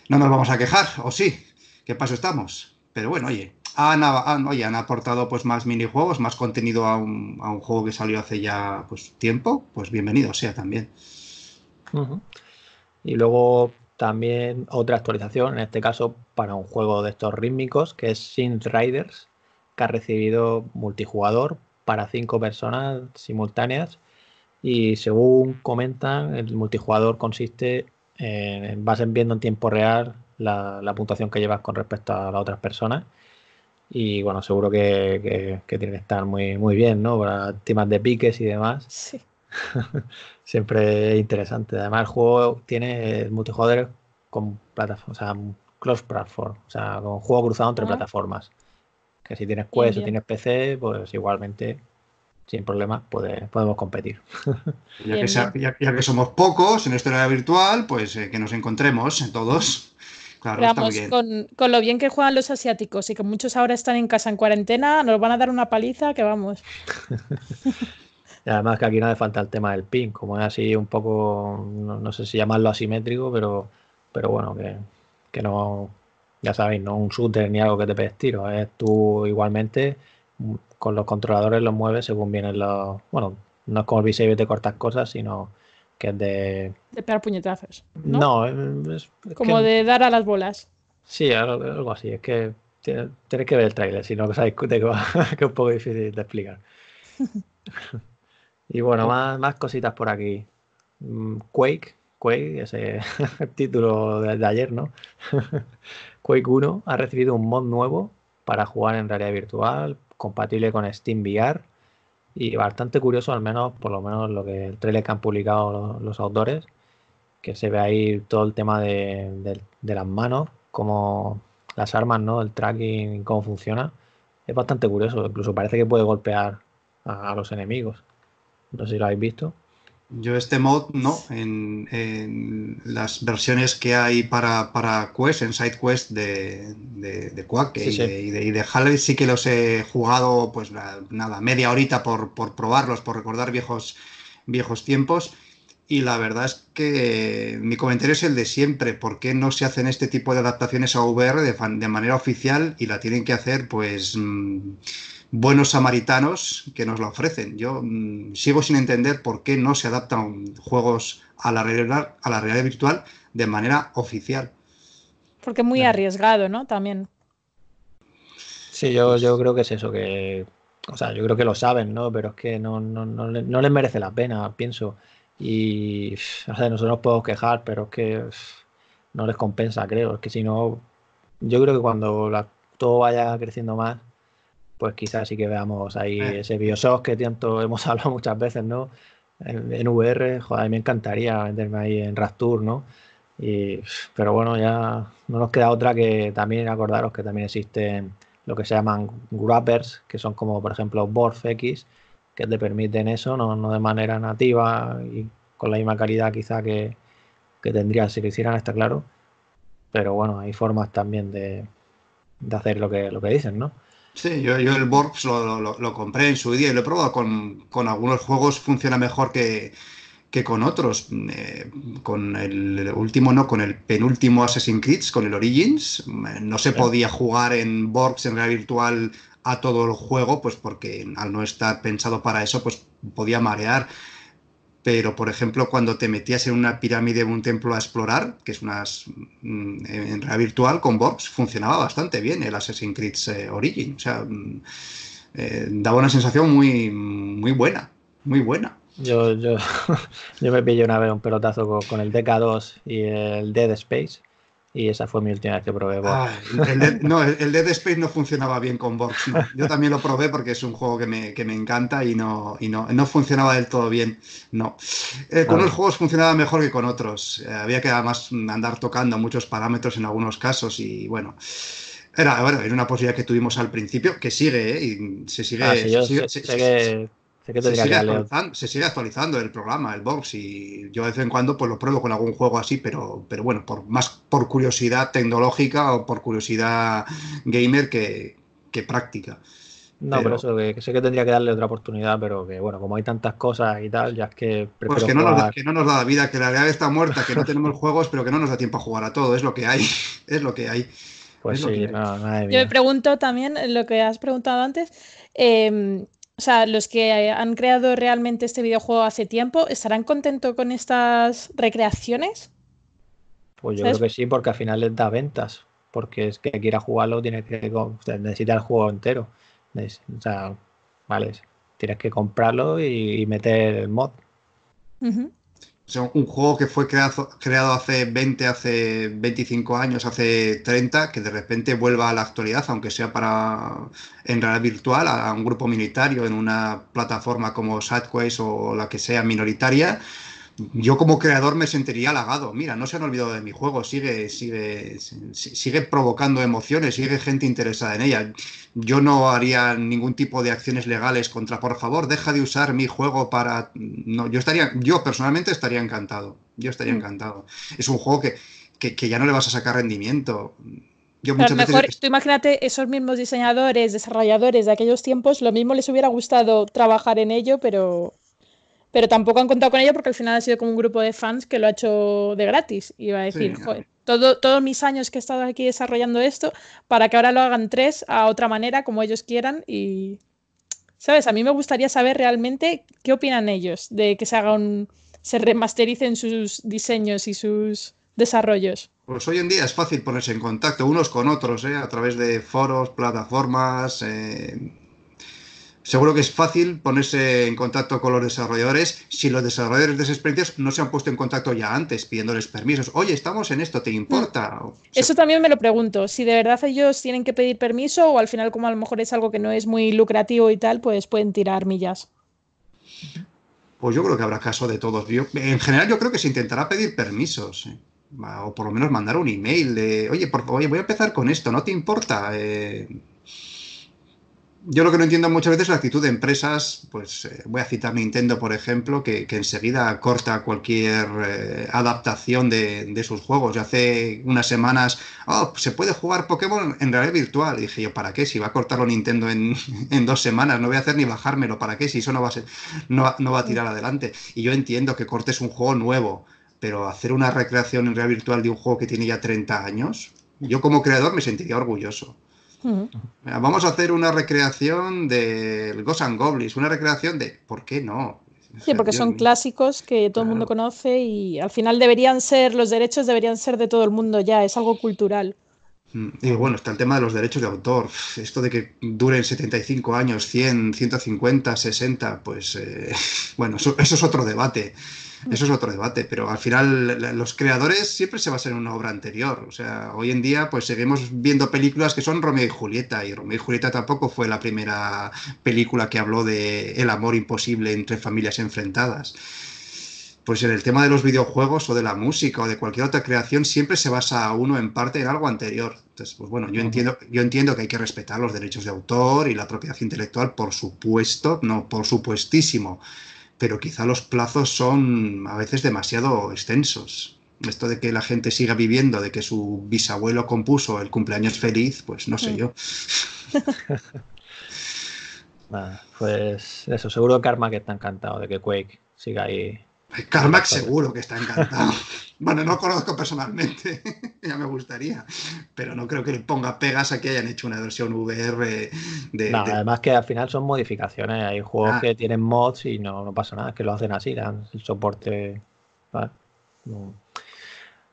Speaker 3: No nos vamos a quejar, o sí, qué paso estamos. Pero bueno, oye, han, aportado pues más minijuegos, más contenido a un, juego que salió hace ya pues tiempo, pues bienvenido sea también. Y
Speaker 1: luego también otra actualización, en este caso para un juego de estos rítmicos, que es Synth Riders, que ha recibido multijugador para cinco personas simultáneas. Y según comentan, el multijugador consiste en vas viendo en tiempo real la, puntuación que llevas con respecto a las otras personas. Y bueno, seguro que, tiene que estar muy, muy bien, ¿no? Para temas de piques y demás. Sí. Siempre interesante. Además, el juego tiene multijugador con plataformas, o sea, cross platform, o sea, con juego cruzado entre ah. plataformas. Que si tienes Quest o tienes PC, pues igualmente, sin problema
Speaker 3: podemos competir. ya, que somos pocos en esta era virtual, pues eh, que nos encontremos todos. Vamos,
Speaker 2: con, con, lo bien que juegan los asiáticos y que muchos ahora están en casa en cuarentena, nos van a dar una paliza que vamos
Speaker 1: además que aquí no hace falta el tema del pin, como es así un poco, no, sé si llamarlo asimétrico, pero, pero bueno, que, que no, ya sabéis, no un shooter ni algo que te pegues tiro, es tú igualmente mm, con los controladores los mueves según vienen los, bueno, no es como el te cortas cosas, sino que es de...
Speaker 2: De pegar puñetazos. No, es, como de dar a las bolas.
Speaker 1: Sí, algo, así, es que tienes que ver el trailer si no sabéis que es un poco difícil de explicar. Y bueno, más, más cositas por aquí. Mm, Quake, Quake, ese título de, ayer, ¿no? Quake 1 ha recibido un mod nuevo para jugar en realidad virtual, compatible con Steam VR y bastante curioso, al menos por lo menos lo que el trailer que han publicado los, autores, que se ve ahí todo el tema de, las manos, como las armas, ¿no? El tracking, cómo funciona. Es bastante curioso, incluso parece que puede golpear a los enemigos.
Speaker 3: No sé si lo habéis visto. Yo este mod no, en, en las versiones que hay para, para Quest, en SideQuest de, de, de Quack y, De, y, sí que los he jugado, pues nada, media horita por, probarlos, por recordar viejos, viejos tiempos. Y la verdad es que mi comentario es el de siempre. ¿Por qué no se hacen este tipo de adaptaciones a VR de, de manera oficial y la tienen que hacer, pues, mm, buenos samaritanos que nos lo ofrecen. Yo mm, sigo sin entender por qué no se adaptan juegos a la realidad, a la realidad virtual de manera oficial.
Speaker 2: Porque es muy arriesgado, ¿no? También.
Speaker 1: Sí, yo, yo creo que es eso, que. O sea, yo creo que lo saben, ¿no? Pero es que no, no, no, no les merece la pena, pienso. Y. O sea, nosotros podemos quejar, pero es que. No les compensa, creo. Es que si no. Yo creo que cuando todo vaya creciendo más, pues quizás sí que veamos ahí eh. ese Bioshock que tanto hemos hablado muchas veces, ¿no? En, VR, joder, me encantaría meterme ahí en Rapture, ¿no? Y, pero bueno, ya no nos queda otra que también acordaros que también existen lo que se llaman wrappers que son como por ejemplo BorfX, que te permiten eso, no, de manera nativa y con la misma calidad quizá que, que si lo hicieran, está claro. Pero bueno, hay formas también de, hacer lo lo que
Speaker 3: dicen, ¿no? Sí, yo, yo el Borgs lo, compré en su día y lo he probado con, algunos juegos, funciona mejor que, con otros. Eh, con el último, no, con el penúltimo Assassin's Creed, con el Origins, eh, no se podía jugar en Borgs en realidad virtual a todo el juego, pues porque al no estar pensado para eso, pues podía marear pero por ejemplo cuando te metías en una pirámide de un templo a explorar, que es una mm, en realidad virtual con Vox, funcionaba bastante bien el Assassin's Creed eh, Origin, o sea, mm, eh, daba una sensación muy, buena,
Speaker 1: muy buena. Yo, me pillé una vez un pelotazo con, con el DK2 y el Dead Space y esa fue mi última que probé ah,
Speaker 3: no, el, Dead Space no funcionaba bien con Borg. Yo también lo probé porque es un juego que me, que me encanta y no, y no, no funcionaba del todo bien. No. Eh, con unos juegos funcionaba mejor que con otros. Eh, había que además andar tocando muchos parámetros en algunos casos y bueno. Era, bueno, era una posibilidad que tuvimos al principio, que sigue, ¿eh? Y se sigue. Ah, se, sigue actualizando el programa, el box, y yo de vez en cuando pues lo pruebo con algún juego así, pero, pero bueno, por más por curiosidad tecnológica o por curiosidad gamer que, que práctica. No, pero, eso, que, sé que tendría que darle otra oportunidad, pero que bueno, como hay tantas cosas y tal, ya es que. Pues que no, nos da, la vida, que la realidad está muerta, que no tenemos juegos, pero que no nos da tiempo a jugar a todo, es lo que hay, es lo que hay. Pues sí, Yo me
Speaker 2: pregunto también lo que has preguntado antes. Em, o sea, los que han creado realmente este videojuego hace tiempo, ¿estarán contentos con estas recreaciones?
Speaker 1: Pues yo creo que sí, porque al final les da ventas. Porque es que quiera jugarlo, tiene que el juego entero. O sea, vale, tienes que comprarlo y,
Speaker 3: meter el mod un juego que fue creado, hace 20, hace 25 años, hace 30, que de repente vuelva a la actualidad, aunque sea para en realidad virtual, a, un grupo minoritario, en una plataforma como Sidequest o la que sea minoritaria, yo como creador me sentiría halagado. Mira, no se han olvidado de mi juego, sigue, sigue, sigue provocando emociones, sigue gente interesada en ella. Yo no haría ningún tipo de acciones legales contra, por favor, deja de usar mi juego para. No, yo estaría, yo personalmente estaría encantado. Yo estaría mm. encantado. Es un juego que, ya no le vas a sacar rendimiento. Yo a mejor,
Speaker 2: imagínate esos mismos diseñadores, desarrolladores de aquellos tiempos, lo mismo les hubiera gustado trabajar en ello, pero pero tampoco han contado con ello porque al final ha sido como un grupo de fans que lo ha hecho de gratis. Iba a decir, joder, todo, todos mis años que he estado aquí desarrollando esto para que ahora lo hagan tres a otra manera, como ellos quieran. Y, ¿sabes? A mí me gustaría saber realmente qué opinan ellos de que se haga un. se remastericen sus diseños y sus desarrollos.
Speaker 3: Pues hoy en día es fácil ponerse en contacto unos con otros, ¿eh? a través de foros, plataformas. Eh, Seguro que es fácil ponerse en contacto con los desarrolladores si los desarrolladores de experiencias no se han puesto en contacto ya antes pidiéndoles permisos. Oye, estamos en esto, ¿te mm. importa?
Speaker 2: Eso también me lo pregunto, si de verdad ellos tienen que pedir permiso o al final como a lo mejor es algo que no es muy lucrativo y tal, pues pueden tirar millas.
Speaker 3: Pues yo creo que habrá caso de todos. en general yo creo que se intentará pedir permisos. Eh, o por lo menos mandar un email de, oye, oye, voy a empezar con esto, ¿no te importa? Eh, yo lo que no entiendo muchas veces es la actitud de empresas, pues eh, voy a citar Nintendo, por ejemplo, que, enseguida corta cualquier eh, adaptación de, sus juegos. Yo hace unas semanas, oh, se puede jugar Pokémon en realidad virtual. Y dije yo, ¿para qué? Si va a cortarlo Nintendo en, dos semanas, no voy a hacer ni bajármelo, ¿para qué? Si eso no va a, no, no va a tirar adelante. Y yo entiendo que cortes un juego nuevo, pero hacer una recreación en realidad virtual de un juego que tiene ya 30 años, yo como creador me sentiría orgulloso. Vamos a hacer una recreación del Ghost and Goblins, una recreación de ¿por qué no?
Speaker 2: sí, porque son clásicos que todo el mundo conoce y al final deberían ser, los derechos deberían ser de todo el mundo ya, es algo cultural.
Speaker 3: Mm, y bueno, está el tema de los derechos de autor. Esto de que duren 75 años, 100, 150, 60, pues eh, bueno, eso, es otro debate. Eso es otro debate, pero al final los creadores siempre se basan en una obra anterior. O sea, hoy en día pues seguimos viendo películas que son Romeo y Julieta, y Romeo y Julieta tampoco fue la primera película que habló de el amor imposible entre familias enfrentadas pues en el tema de los videojuegos o de la música o de cualquier otra creación siempre se basa uno en parte en algo anterior. Entonces, pues bueno, yo entiendo, yo entiendo que hay que respetar los derechos de autor y la propiedad intelectual, por supuesto, no, por supuestísimo pero quizá los plazos son a veces demasiado extensos. Esto de que la gente siga viviendo, de que su bisabuelo compuso el cumpleaños feliz, pues no sé mm. yo. pues eso, seguro que que está encantado de
Speaker 1: que Quake siga ahí
Speaker 3: Carmack seguro que está encantado. bueno, no conozco personalmente, ya me gustaría, pero no creo que le ponga pegas a que hayan hecho una versión
Speaker 1: VR de... además que al final son modificaciones, hay juegos ah. que tienen mods y no, pasa nada, que lo hacen así, dan el soporte...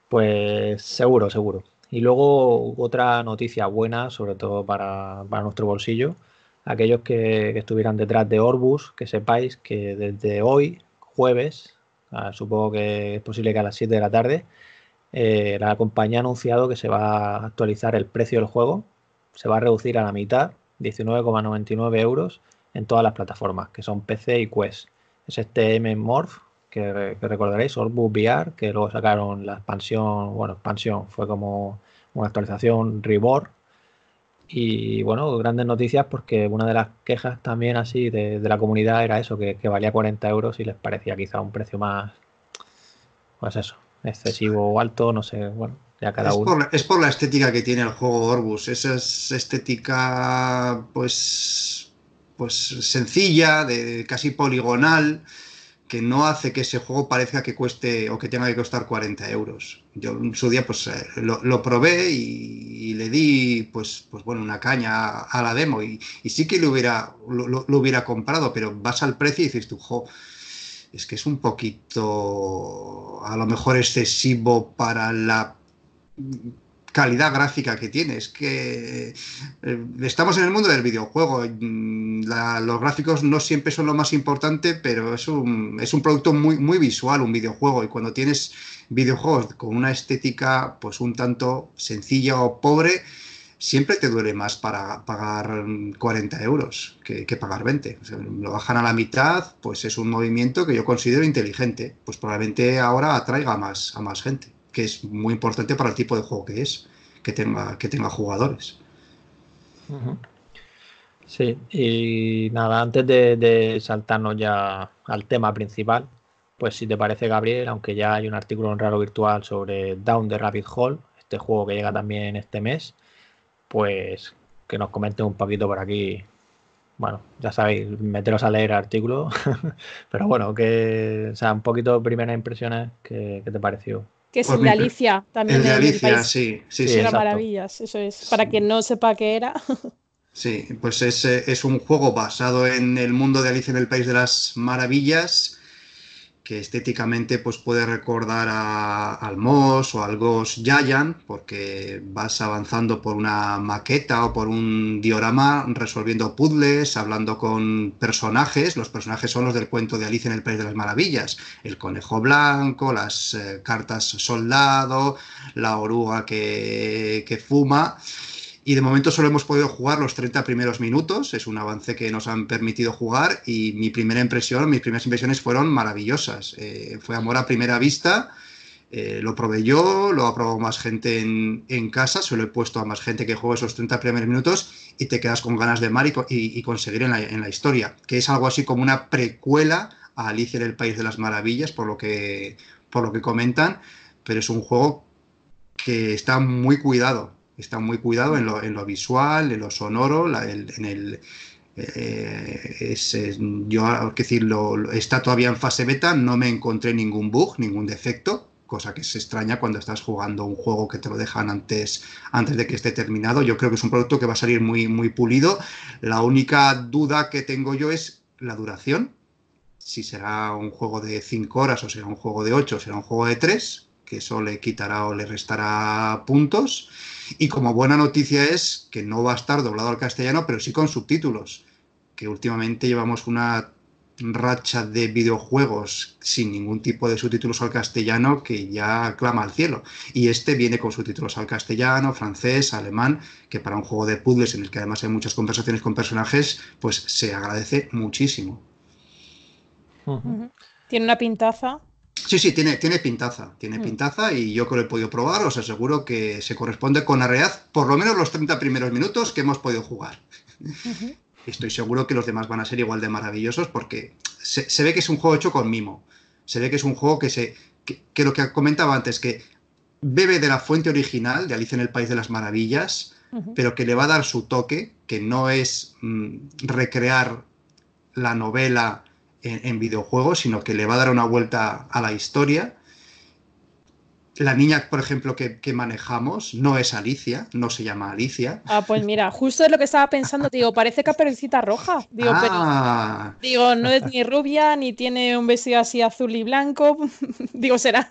Speaker 1: Pues seguro, seguro. Y luego otra noticia buena, sobre todo para, nuestro bolsillo, aquellos que, que estuvieran detrás de Orbus, que sepáis que desde hoy, jueves, Ah, supongo que es posible que a las 7 de la tarde, eh, la compañía ha anunciado que se va a actualizar el precio del juego, se va a reducir a la mitad, 19,99 euros en todas las plataformas, que son PC y Quest. Es este M-Morph, que, que, recordaréis, Orbus VR, que luego sacaron la expansión, bueno, expansión fue como una actualización Reborn, y bueno, grandes noticias porque una de las quejas también así de, la comunidad era eso, que, valía 40 euros y les parecía quizá un precio más, pues eso, excesivo o alto, no sé, bueno, ya cada uno.
Speaker 3: es por la estética que tiene el juego Orbus, esa es estética pues, pues sencilla, de, casi poligonal, que no hace que ese juego parezca que cueste o que tenga que costar 40 euros yo en su día pues eh, lo, probé y, le di pues, pues bueno, una caña a, la demo y, sí que lo hubiera, lo, lo, hubiera comprado, pero vas al precio y dices tú, es que es un poquito a lo mejor excesivo para la calidad gráfica que tienes que eh, estamos en el mundo del videojuego. Mm, los gráficos no siempre son lo más importante, pero es un, es un producto muy, muy visual, un videojuego. Y cuando tienes videojuegos con una estética pues un tanto sencilla o pobre, siempre te duele más para pagar 40 mm, euros que, pagar 20. lo bajan a la mitad, pues es un movimiento que yo considero inteligente. Pues probablemente ahora atraiga más, a más gente que es muy importante para el tipo de juego que es, que tenga, que tenga jugadores.
Speaker 1: Sí, y nada, antes de, saltarnos ya al tema principal, pues si te parece, Gabriel, aunque ya hay un artículo en Raro Virtual sobre Down the Rapid Hall este juego que llega también este mes, pues que nos comente un poquito por aquí. Bueno, ya sabéis, meteros a leer artículos, pero bueno, que o sea, un poquito primeras impresiones, ¿qué, qué te pareció?
Speaker 2: Que es el de Alicia también. El de Alicia, sí, sí, sí. Era maravillas, eso es. Para quien no sepa qué era.
Speaker 3: Sí, pues es, eh, es un juego basado en el mundo de Alicia en el País de las Maravillas que estéticamente pues, puede recordar a, al Moss o al Ghost Giant, porque vas avanzando por una maqueta o por un diorama, resolviendo puzzles, hablando con personajes. Los personajes son los del cuento de Alicia en el País de las Maravillas: el conejo blanco, las eh, cartas soldado, la oruga que, que fuma y de momento solo hemos podido jugar los 30 primeros minutos, es un avance que nos han permitido jugar y mi primera impresión, mis primeras impresiones fueron maravillosas. Eh, fue amor a primera vista, eh, lo probé yo, lo ha probado más gente en, casa, solo he puesto a más gente que juega esos 30 primeros minutos y te quedas con ganas de mar y, conseguir en la, historia, que es algo así como una precuela a Alicia en el País de las Maravillas, por lo que, por lo que comentan, pero es un juego que está muy cuidado, está muy cuidado en lo, visual, en lo sonoro, en el... Eh, es, yo, está todavía en fase beta, no me encontré ningún bug, ningún defecto, cosa que se extraña cuando estás jugando un juego que te lo dejan antes, antes de que esté terminado. Yo creo que es un producto que va a salir muy, muy pulido. La única duda que tengo yo es la duración. Si será un juego de 5 horas o será un juego de 8, será un juego de 3, que eso le quitará o le restará puntos. Y como buena noticia es que no va a estar doblado al castellano, pero sí con subtítulos, que últimamente llevamos una racha de videojuegos sin ningún tipo de subtítulos al castellano que ya clama al cielo. Y este viene con subtítulos al castellano, francés, alemán, que para un juego de puzzles en el que además hay muchas conversaciones con personajes, pues se agradece muchísimo.
Speaker 2: Tiene una pintaza.
Speaker 3: Sí, sí, tiene, tiene pintaza, tiene mm. pintaza y yo creo que lo he podido probar, os aseguro que se corresponde con la Arreaz por lo menos los 30 primeros minutos que hemos podido jugar. Estoy seguro que los demás van a ser igual de maravillosos porque se, ve que es un juego hecho con mimo, se ve que es un juego que se... que, lo que comentaba antes, que bebe de la fuente original de Alice en el País de las Maravillas, pero que le va a dar su toque, que no es mm, recrear la novela en, videojuegos, sino que le va a dar una vuelta a la historia. La niña, por ejemplo, que, manejamos no es Alicia, no se llama Alicia.
Speaker 2: Ah, pues mira, justo es lo que estaba pensando, digo, parece caperucita roja. Digo, pero,
Speaker 3: ah.
Speaker 2: digo, no es ni rubia, ni tiene un vestido así azul y blanco. digo, será.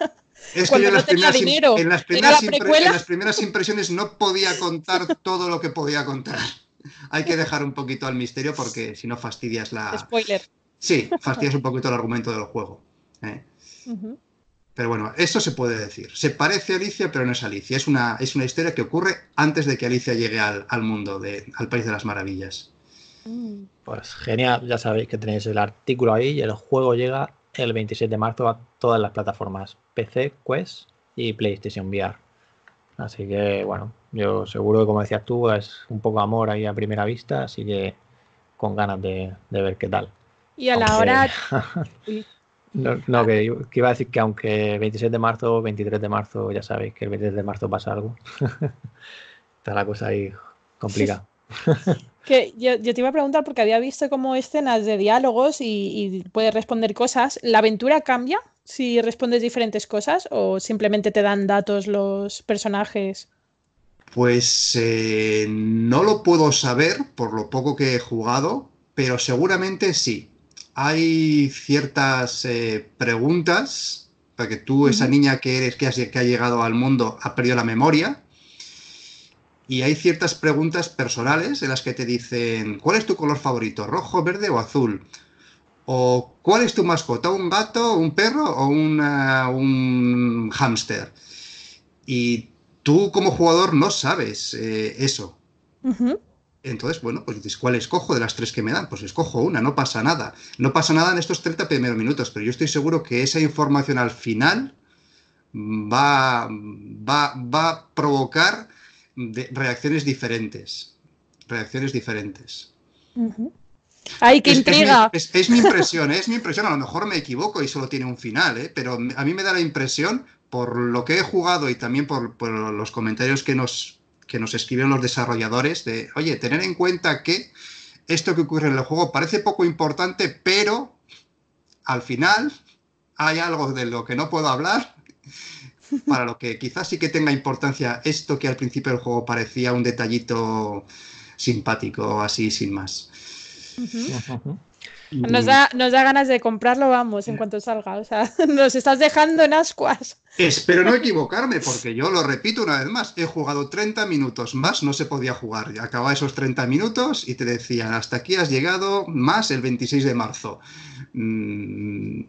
Speaker 2: Es que no tenía en, las primeras las
Speaker 3: primeras impresiones no podía contar todo lo que podía contar. Hay que dejar un poquito al misterio porque si no fastidias la, Spoiler. Sí, fastidias un poquito el argumento del juego. ¿eh? Pero bueno, eso se puede decir. Se parece a Alicia, pero no es Alicia. Es una, es una historia que ocurre antes de que Alicia llegue al, mundo, de, al País de las Maravillas. Mm. Pues genial, ya sabéis que tenéis el artículo ahí y el juego llega
Speaker 1: el 27 de marzo a todas las plataformas PC, Quest y PlayStation VR. Así que bueno, yo seguro que como decías tú, es un poco amor ahí a primera vista, así que con ganas de, de ver qué tal.
Speaker 2: Y a la hora...
Speaker 1: no, que, iba a decir que aunque 26 de marzo, 23 de marzo, ya sabéis que el 23 de marzo pasa algo. Está la cosa ahí complicada.
Speaker 2: que yo, te iba a preguntar porque había visto como escenas de diálogos y, puedes responder cosas. ¿La aventura cambia si respondes diferentes cosas o simplemente te dan datos los personajes?
Speaker 3: Pues eh, no lo puedo saber por lo poco que he jugado, pero seguramente sí hay ciertas eh, preguntas, porque tú, esa niña que eres, que, que ha llegado al mundo, ha perdido la memoria, y hay ciertas preguntas personales en las que te dicen, ¿cuál es tu color favorito? ¿Rojo, verde o azul? o cuál es tu mascota, un gato, un perro o un hámster. Y tú como jugador no sabes eh, eso. Entonces, bueno, pues dices, ¿cuál escojo de las tres que me dan? Pues escojo una, no pasa nada. No pasa nada en estos 30 primeros minutos, pero yo estoy seguro que esa información al final va, va, a provocar reacciones diferentes. Reacciones diferentes. ¡Ay, qué es, intriga! Es, mi impresión, es mi impresión. A lo mejor me equivoco y solo tiene un final, ¿eh? pero a mí me da la impresión, por lo que he jugado y también por los comentarios que nos que nos escriben los desarrolladores de, oye, tener en cuenta que esto que ocurre en el juego parece poco importante, pero al final hay algo de lo que no puedo hablar, para lo que quizás sí que tenga importancia esto que al principio del juego parecía un detallito simpático, así sin más. Nos da,
Speaker 2: ganas de comprarlo, vamos, en cuanto salga. O sea, nos estás dejando en ascuas.
Speaker 3: Espero no equivocarme, porque yo lo repito una vez más. He jugado 30 minutos más, no se podía jugar. Acababa esos 30 minutos y te decían, hasta aquí has llegado más el 26 de marzo. Mm,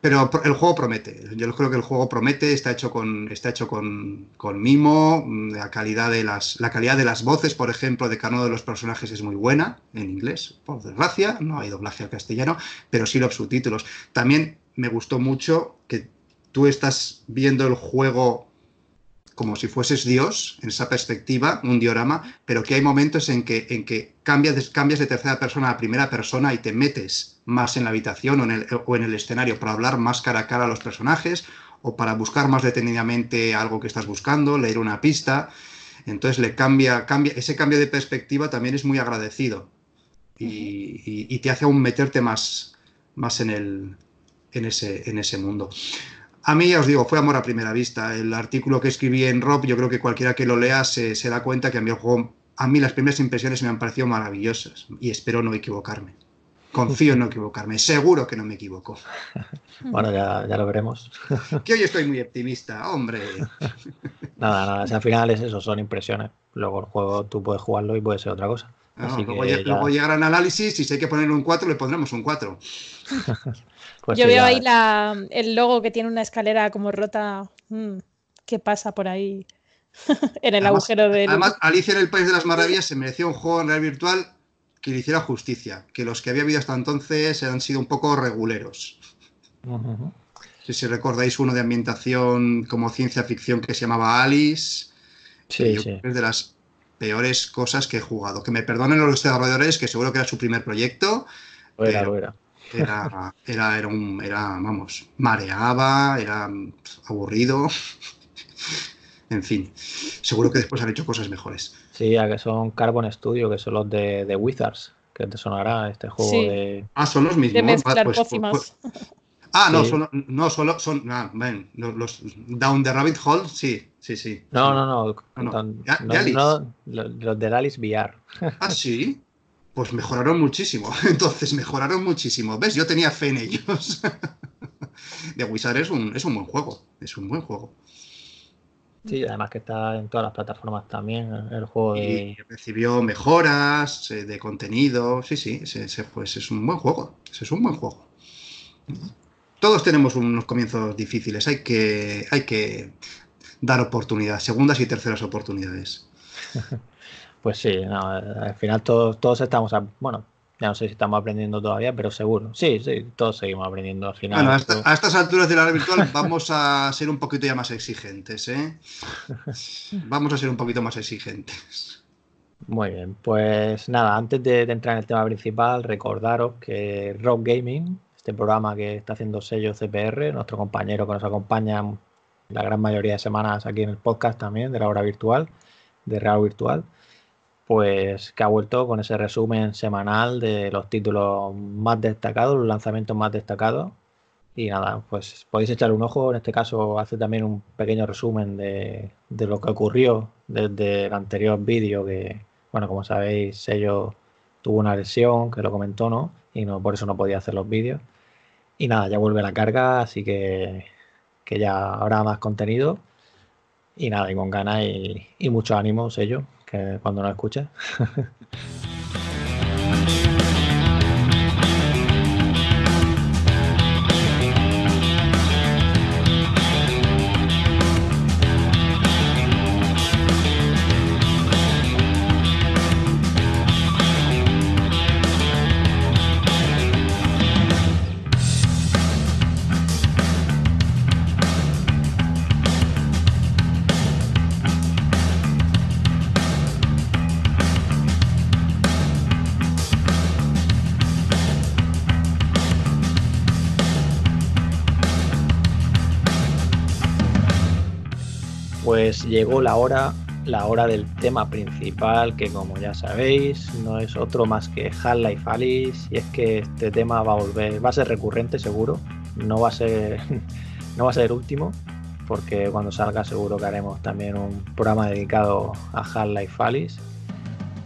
Speaker 3: pero el juego promete. Yo creo que el juego promete, está hecho con, está hecho con, mimo. Mm, la calidad, de las, la calidad de las voces, por ejemplo, de cada uno de los personajes es muy buena en inglés, por desgracia. No hay doblaje al castellano, pero sí los subtítulos. También me gustó mucho que tú estás viendo el juego como si fueses Dios, en esa perspectiva, un diorama, pero que hay momentos en que, en que cambias, de, tercera persona a primera persona y te metes más en la habitación o en, el, escenario para hablar más cara a cara a los personajes o para buscar más detenidamente algo que estás buscando, leer una pista. Entonces le cambia, cambia ese cambio de perspectiva también es muy agradecido y, te hace aún meterte más, más en, el, ese, en ese mundo. A mí ya os digo, fue amor a primera vista. El artículo que escribí en Rob, yo creo que cualquiera que lo lea se, da cuenta que a mí juego, a mí las primeras impresiones me han parecido maravillosas y espero no equivocarme. Confío en no equivocarme, seguro que no me equivoco. Bueno, ya, lo veremos. Que hoy estoy muy optimista, hombre.
Speaker 1: nada, nada, al final es eso, son impresiones. Luego el juego tú puedes jugarlo y puede ser otra cosa. luego,
Speaker 3: llegará el al análisis y si hay que poner un 4, le pondremos un 4. Pues yo veo ahí
Speaker 2: el logo que tiene una escalera como rota. que mm, ¿Qué pasa por ahí? en el agujero de. Además,
Speaker 3: Alicia en el País de las Maravillas se merecía un juego en realidad virtual que le hiciera justicia, que los que había habido hasta entonces han sido un poco reguleros. Si, recordáis uno de ambientación como ciencia ficción que se llamaba Alice. Sí, sí. es de las peores cosas que he jugado. Que me perdonen los desarrolladores, que seguro que era su primer proyecto. Era, era, era un, era, vamos, mareaba, era pues, aburrido. en fin, seguro que después han hecho cosas mejores. Sí, ya que son Carbon Studio, que son los de,
Speaker 1: de Wizards, que te sonará este juego de. Ah, son los mismos.
Speaker 3: ah, Ah, no, son, no, solo son. Ah, los, Down the Rabbit Hole, sí, sí, sí. No, no, no. Ah, los, de Alice VR. Ah, sí pues mejoraron muchísimo. Entonces, mejoraron muchísimo. ¿Ves? Yo tenía fe en ellos. De Wizard es un, es un buen juego. Es un buen juego. Sí, además que está en todas las plataformas también el juego. De... recibió mejoras eh, de contenido. Sí, sí, pues es un buen juego. es un buen juego. Todos tenemos unos comienzos difíciles. Hay que, hay que dar oportunidades, segundas y terceras oportunidades.
Speaker 1: Pues sí, al final todos, estamos, bueno, ya no sé si estamos aprendiendo todavía, pero seguro. Sí, sí, todos seguimos aprendiendo al final. a estas
Speaker 3: alturas de la hora virtual vamos a ser un poquito ya más exigentes, ¿eh? Vamos a ser un poquito más exigentes.
Speaker 1: Muy bien, pues nada, antes de, de entrar en el tema principal, recordaros que Rock Gaming, este programa que está haciendo sello CPR, nuestro compañero que nos acompaña la gran mayoría de semanas aquí en el podcast también de la hora virtual, de Real Virtual, pues que ha vuelto con ese resumen semanal de los títulos más destacados, los lanzamientos más destacados. Y nada, pues podéis echar un ojo. En este caso hace también un pequeño resumen de, lo que ocurrió desde el anterior vídeo que, bueno, como sabéis, Sello tuvo una lesión que lo comentó, ¿no? Y no, por eso no podía hacer los vídeos. Y nada, ya vuelve la carga, así que, que ya habrá más contenido. Y nada, y con ganas y, y mucho ánimo, Sello que cuando no escuche llegó la hora, la hora del tema principal, que como ya sabéis, no es otro más que Half-Life Alice, y es que este tema va a volver, va a ser recurrente seguro, no va a ser, no va a ser último, porque cuando salga seguro que haremos también un programa dedicado a Half-Life Alice.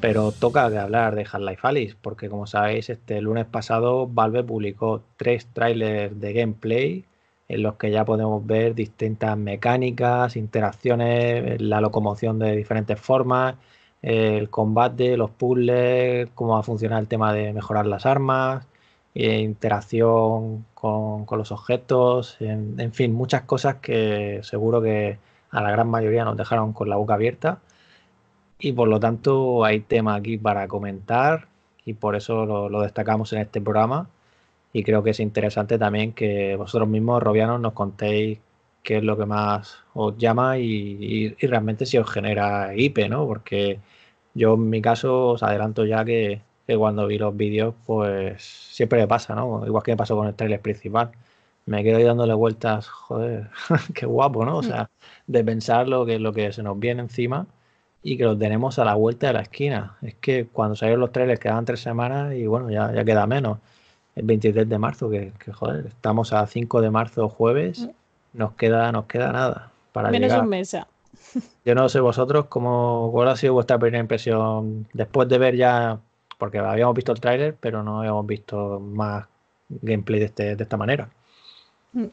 Speaker 1: Pero toca hablar de Half-Life Alice, porque como sabéis, este lunes pasado Valve publicó tres trailers de gameplay en los que ya podemos ver distintas mecánicas, interacciones, la locomoción de diferentes formas, el combate, los puzzles, cómo va a funcionar el tema de mejorar las armas, eh, interacción con, los objetos, en, fin, muchas cosas que seguro que a la gran mayoría nos dejaron con la boca abierta y por lo tanto hay tema aquí para comentar y por eso lo destacamos en este programa y creo que es interesante también que vosotros mismos, robianos, nos contéis qué es lo que más os llama y, realmente si os genera IP, ¿no? Porque yo en mi caso os adelanto ya que, cuando vi los vídeos, pues siempre me pasa, ¿no? Igual que me pasó con el trailer principal. Me quedo ahí dándole vueltas, joder, qué guapo, ¿no? O mm. sea, de pensar lo que, lo que se nos viene encima y que lo tenemos a la vuelta de la esquina. Es que cuando salieron los trailers quedaban tres semanas y bueno, ya, ya queda menos el 23 de marzo, que, joder, estamos a 5 de marzo jueves, mm. nos queda, nos queda nada para Menos un mes. Yo no sé vosotros cómo cuál ha sido vuestra primera impresión después de ver ya, porque habíamos visto el tráiler, pero no habíamos visto más gameplay de, este, de esta manera.
Speaker 2: Mm.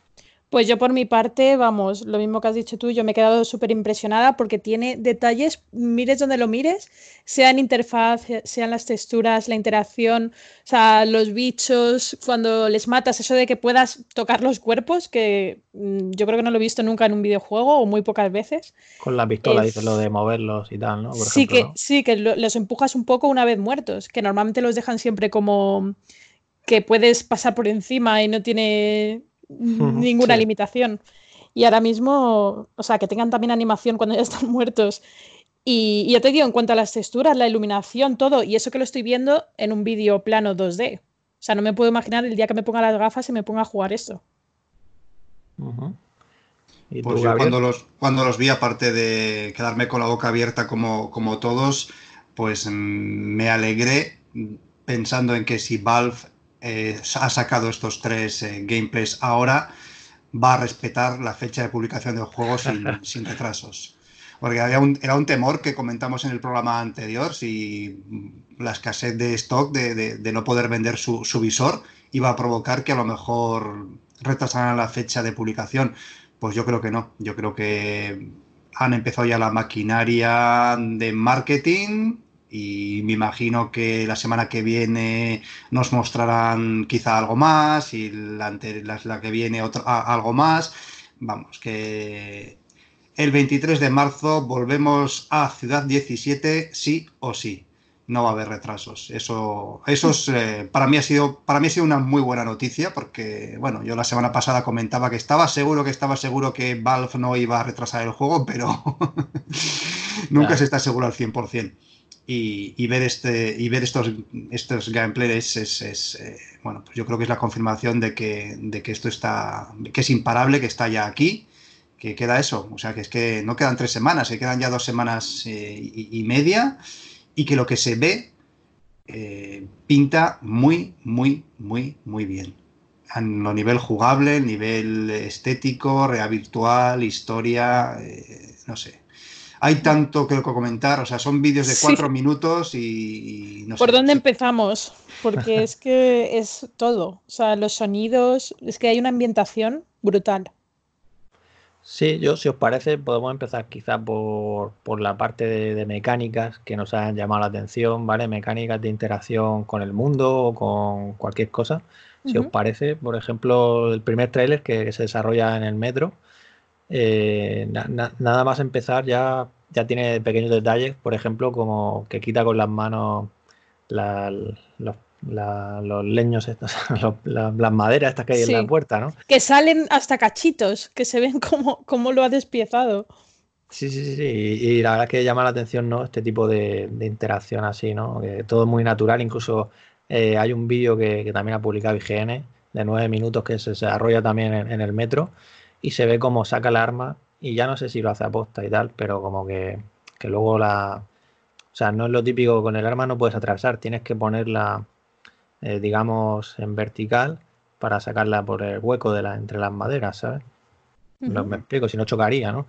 Speaker 2: Pues yo por mi parte, vamos, lo mismo que has dicho tú, yo me he quedado súper impresionada porque tiene detalles, mires donde lo mires, sean interfaz, eh, sean las texturas, la interacción, o sea, los bichos, cuando les matas, eso de que puedas tocar los cuerpos, que mm, yo creo que no lo he visto nunca en un videojuego o muy pocas veces. Con la
Speaker 1: pistola dices lo de moverlos y tal, ¿no? sí, que,
Speaker 2: sí, que los empujas un poco una vez muertos, que normalmente los dejan siempre como que puedes pasar por encima y no tiene ninguna limitación. Y ahora mismo, o sea, que tengan también animación cuando ya están muertos. Y, ya te digo, en cuanto a las texturas, la iluminación, todo, y eso que lo estoy viendo en un vídeo plano 2D. O sea, no me puedo imaginar el día que me ponga las gafas y me ponga a jugar eso pues cuando
Speaker 3: los, cuando los vi, aparte de quedarme con la boca abierta como, como todos, pues mm, me alegré pensando en que si Valve eh, ha sacado estos tres eh, gameplays ahora, va a respetar la fecha de publicación del juego sin, sin retrasos. Porque era un temor que comentamos en el programa anterior, si la escasez de stock, de, no poder vender su, visor, iba a provocar que a lo mejor retrasaran la fecha de publicación. Pues yo creo que no, yo creo que han empezado ya la maquinaria de marketing y me imagino que la semana que viene nos mostrarán quizá algo más y la, que viene algo más. Vamos, que el 23 de marzo volvemos a Ciudad 17, sí o sí. No va a haber retrasos. Eso, eso eh, para, mí ha sido, para mí ha sido una muy buena noticia porque, bueno, yo la semana pasada comentaba que estaba seguro, que estaba seguro que Valve no iba a retrasar el juego, pero nunca se está seguro al 100% y, ver este y ver estos estos gameplays es, es, eh, bueno pues yo creo que es la confirmación de que, de que esto está que es imparable que está ya aquí que queda eso o sea que es que no quedan tres semanas se quedan ya dos semanas eh, y, media y que lo que se ve eh, pinta muy muy muy muy bien a lo nivel jugable nivel estético real virtual historia no sé hay tanto que comentar, o sea, son vídeos de cuatro minutos y, ¿Por
Speaker 2: dónde empezamos? Porque es que es todo, o sea, los sonidos, es que hay una ambientación brutal.
Speaker 1: Sí, yo, si os parece, podemos empezar quizás por, la parte de, mecánicas que nos han llamado la atención, ¿vale? Mecánicas de interacción con el mundo o con cualquier cosa. Si os parece, por ejemplo, el primer tráiler que, se desarrolla en el metro, eh, nada más empezar ya, ya tiene pequeños detalles, por ejemplo, como que quita con las manos la, los, leños, las maderas estas que hay en la puerta,
Speaker 2: Que salen hasta cachitos, que se ven como, lo ha despiezado.
Speaker 1: Sí, sí, sí, Y, la verdad es que llama la atención, ¿no? Este tipo de, interacción así, ¿no? todo muy natural, incluso eh, hay un vídeo que, también ha publicado IGN de nueve minutos que se desarrolla también en el metro y se ve como saca el arma y ya no sé si lo hace aposta y tal, pero como que, luego la... O sea, no es lo típico, con el arma no puedes atravesar, tienes que ponerla, eh, digamos, en vertical para sacarla por el hueco de la, entre las maderas, ¿sabes? No me explico, si no chocaría, ¿no?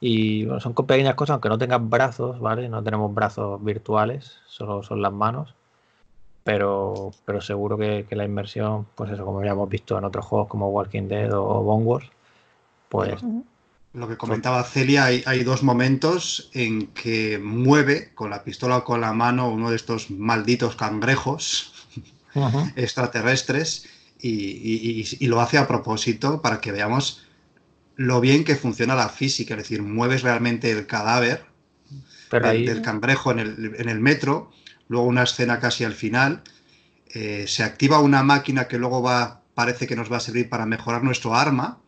Speaker 1: Y bueno, son pequeñas cosas, aunque no tengas brazos, ¿vale? No tenemos brazos virtuales, solo son las manos. Pero, seguro que, la inversión, pues eso, como habíamos visto en otros juegos como Walking
Speaker 3: Dead o, o Wars, pues. Lo que comentaba Celia, hay, dos momentos en que mueve con la pistola o con la mano uno de estos malditos cangrejos extraterrestres y, lo hace a propósito para que veamos lo bien que funciona la física, es decir, mueves realmente el cadáver del cangrejo en el, metro, luego una escena casi al final, eh, se activa una máquina que luego va, parece que nos va a servir para mejorar nuestro arma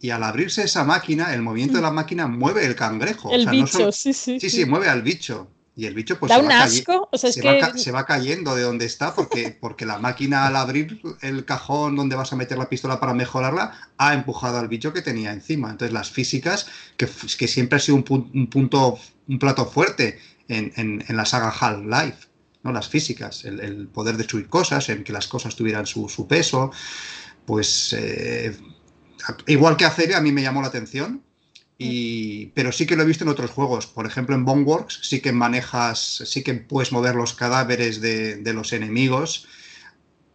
Speaker 3: y al abrirse esa máquina, el movimiento de la mm. máquina mueve el cangrejo. El bicho, sí, sí, sí, sí. mueve al bicho. Y el bicho pues se, va cayendo de donde está porque, porque la máquina al abrir el cajón donde vas a meter la pistola para mejorarla ha empujado al bicho que tenía encima. Entonces las físicas, que, que siempre ha sido un, punto, un plato fuerte en, la saga Half-Life, ¿no? las físicas, el, poder destruir cosas, en que las cosas tuvieran su, peso, pues... Eh, igual que hacer a mí me llamó la atención. Mm. pero sí que lo he visto en otros juegos. Por ejemplo, en Boneworks sí que manejas, sí que puedes mover los cadáveres de, los enemigos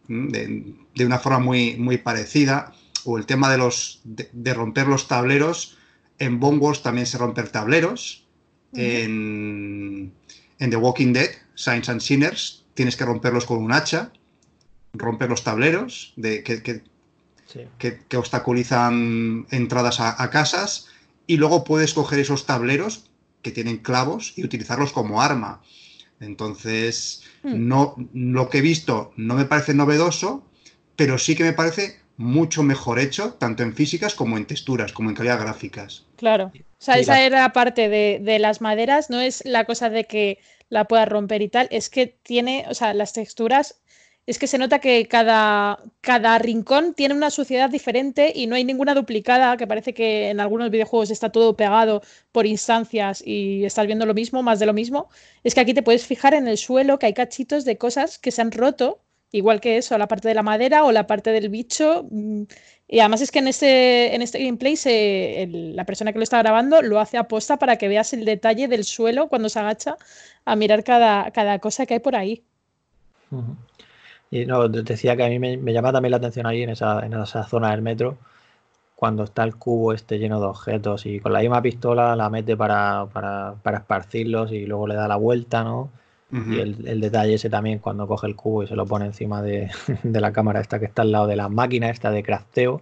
Speaker 3: mm, de, una forma muy, muy parecida. O el tema de, los, de, romper los tableros. En Boneworks también se rompen tableros. en, The Walking Dead, signs and Sinners, tienes que romperlos con un hacha. Romper los tableros, de, que que, obstaculizan entradas a, casas, y luego puedes coger esos tableros que tienen clavos y utilizarlos como arma. Entonces, hmm. no, lo que he visto no me parece novedoso, pero sí que me parece mucho mejor hecho, tanto en físicas como en texturas, como en calidad gráficas.
Speaker 2: Claro. O sea, esa era parte de, las maderas, no es la cosa de que la puedas romper y tal, es que tiene, o sea, las texturas es que se nota que cada, cada rincón tiene una sociedad diferente y no hay ninguna duplicada, que parece que en algunos videojuegos está todo pegado por instancias y estás viendo lo mismo, más de lo mismo. Es que aquí te puedes fijar en el suelo que hay cachitos de cosas que se han roto, igual que eso, la parte de la madera o la parte del bicho. Mm, y además es que en este, en este gameplay la persona que lo está grabando lo hace aposta para que veas el detalle del suelo cuando se agacha a mirar cada, cosa que hay por ahí.
Speaker 1: Y no, decía que a mí me, llama también la atención ahí en esa, en esa zona del metro, cuando está el cubo este lleno de objetos y con la misma pistola la mete para, esparcirlos y luego le da la vuelta, ¿no? Y el, detalle ese también cuando coge el cubo y se lo pone encima de, la cámara esta que está al lado de la máquina esta de crafteo,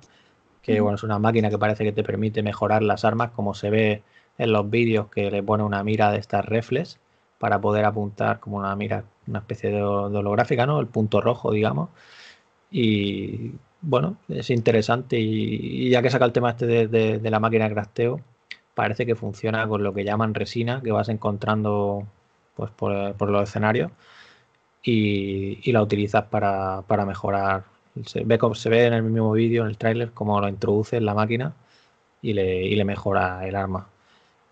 Speaker 1: que bueno, es una máquina que parece que te permite mejorar las armas, como se ve en los vídeos que le pone una mira de estas reflex para poder apuntar como una mira una especie de, holográfica, ¿no? El punto rojo, digamos. Y bueno, es interesante y, ya que saca el tema este de, la máquina de crafteo, parece que funciona con lo que llaman resina, que vas encontrando pues por, los escenarios y, la utilizas para, mejorar. Se ve, se ve en el mismo vídeo, en el tráiler, cómo lo introduce en la máquina y le, le mejora el arma.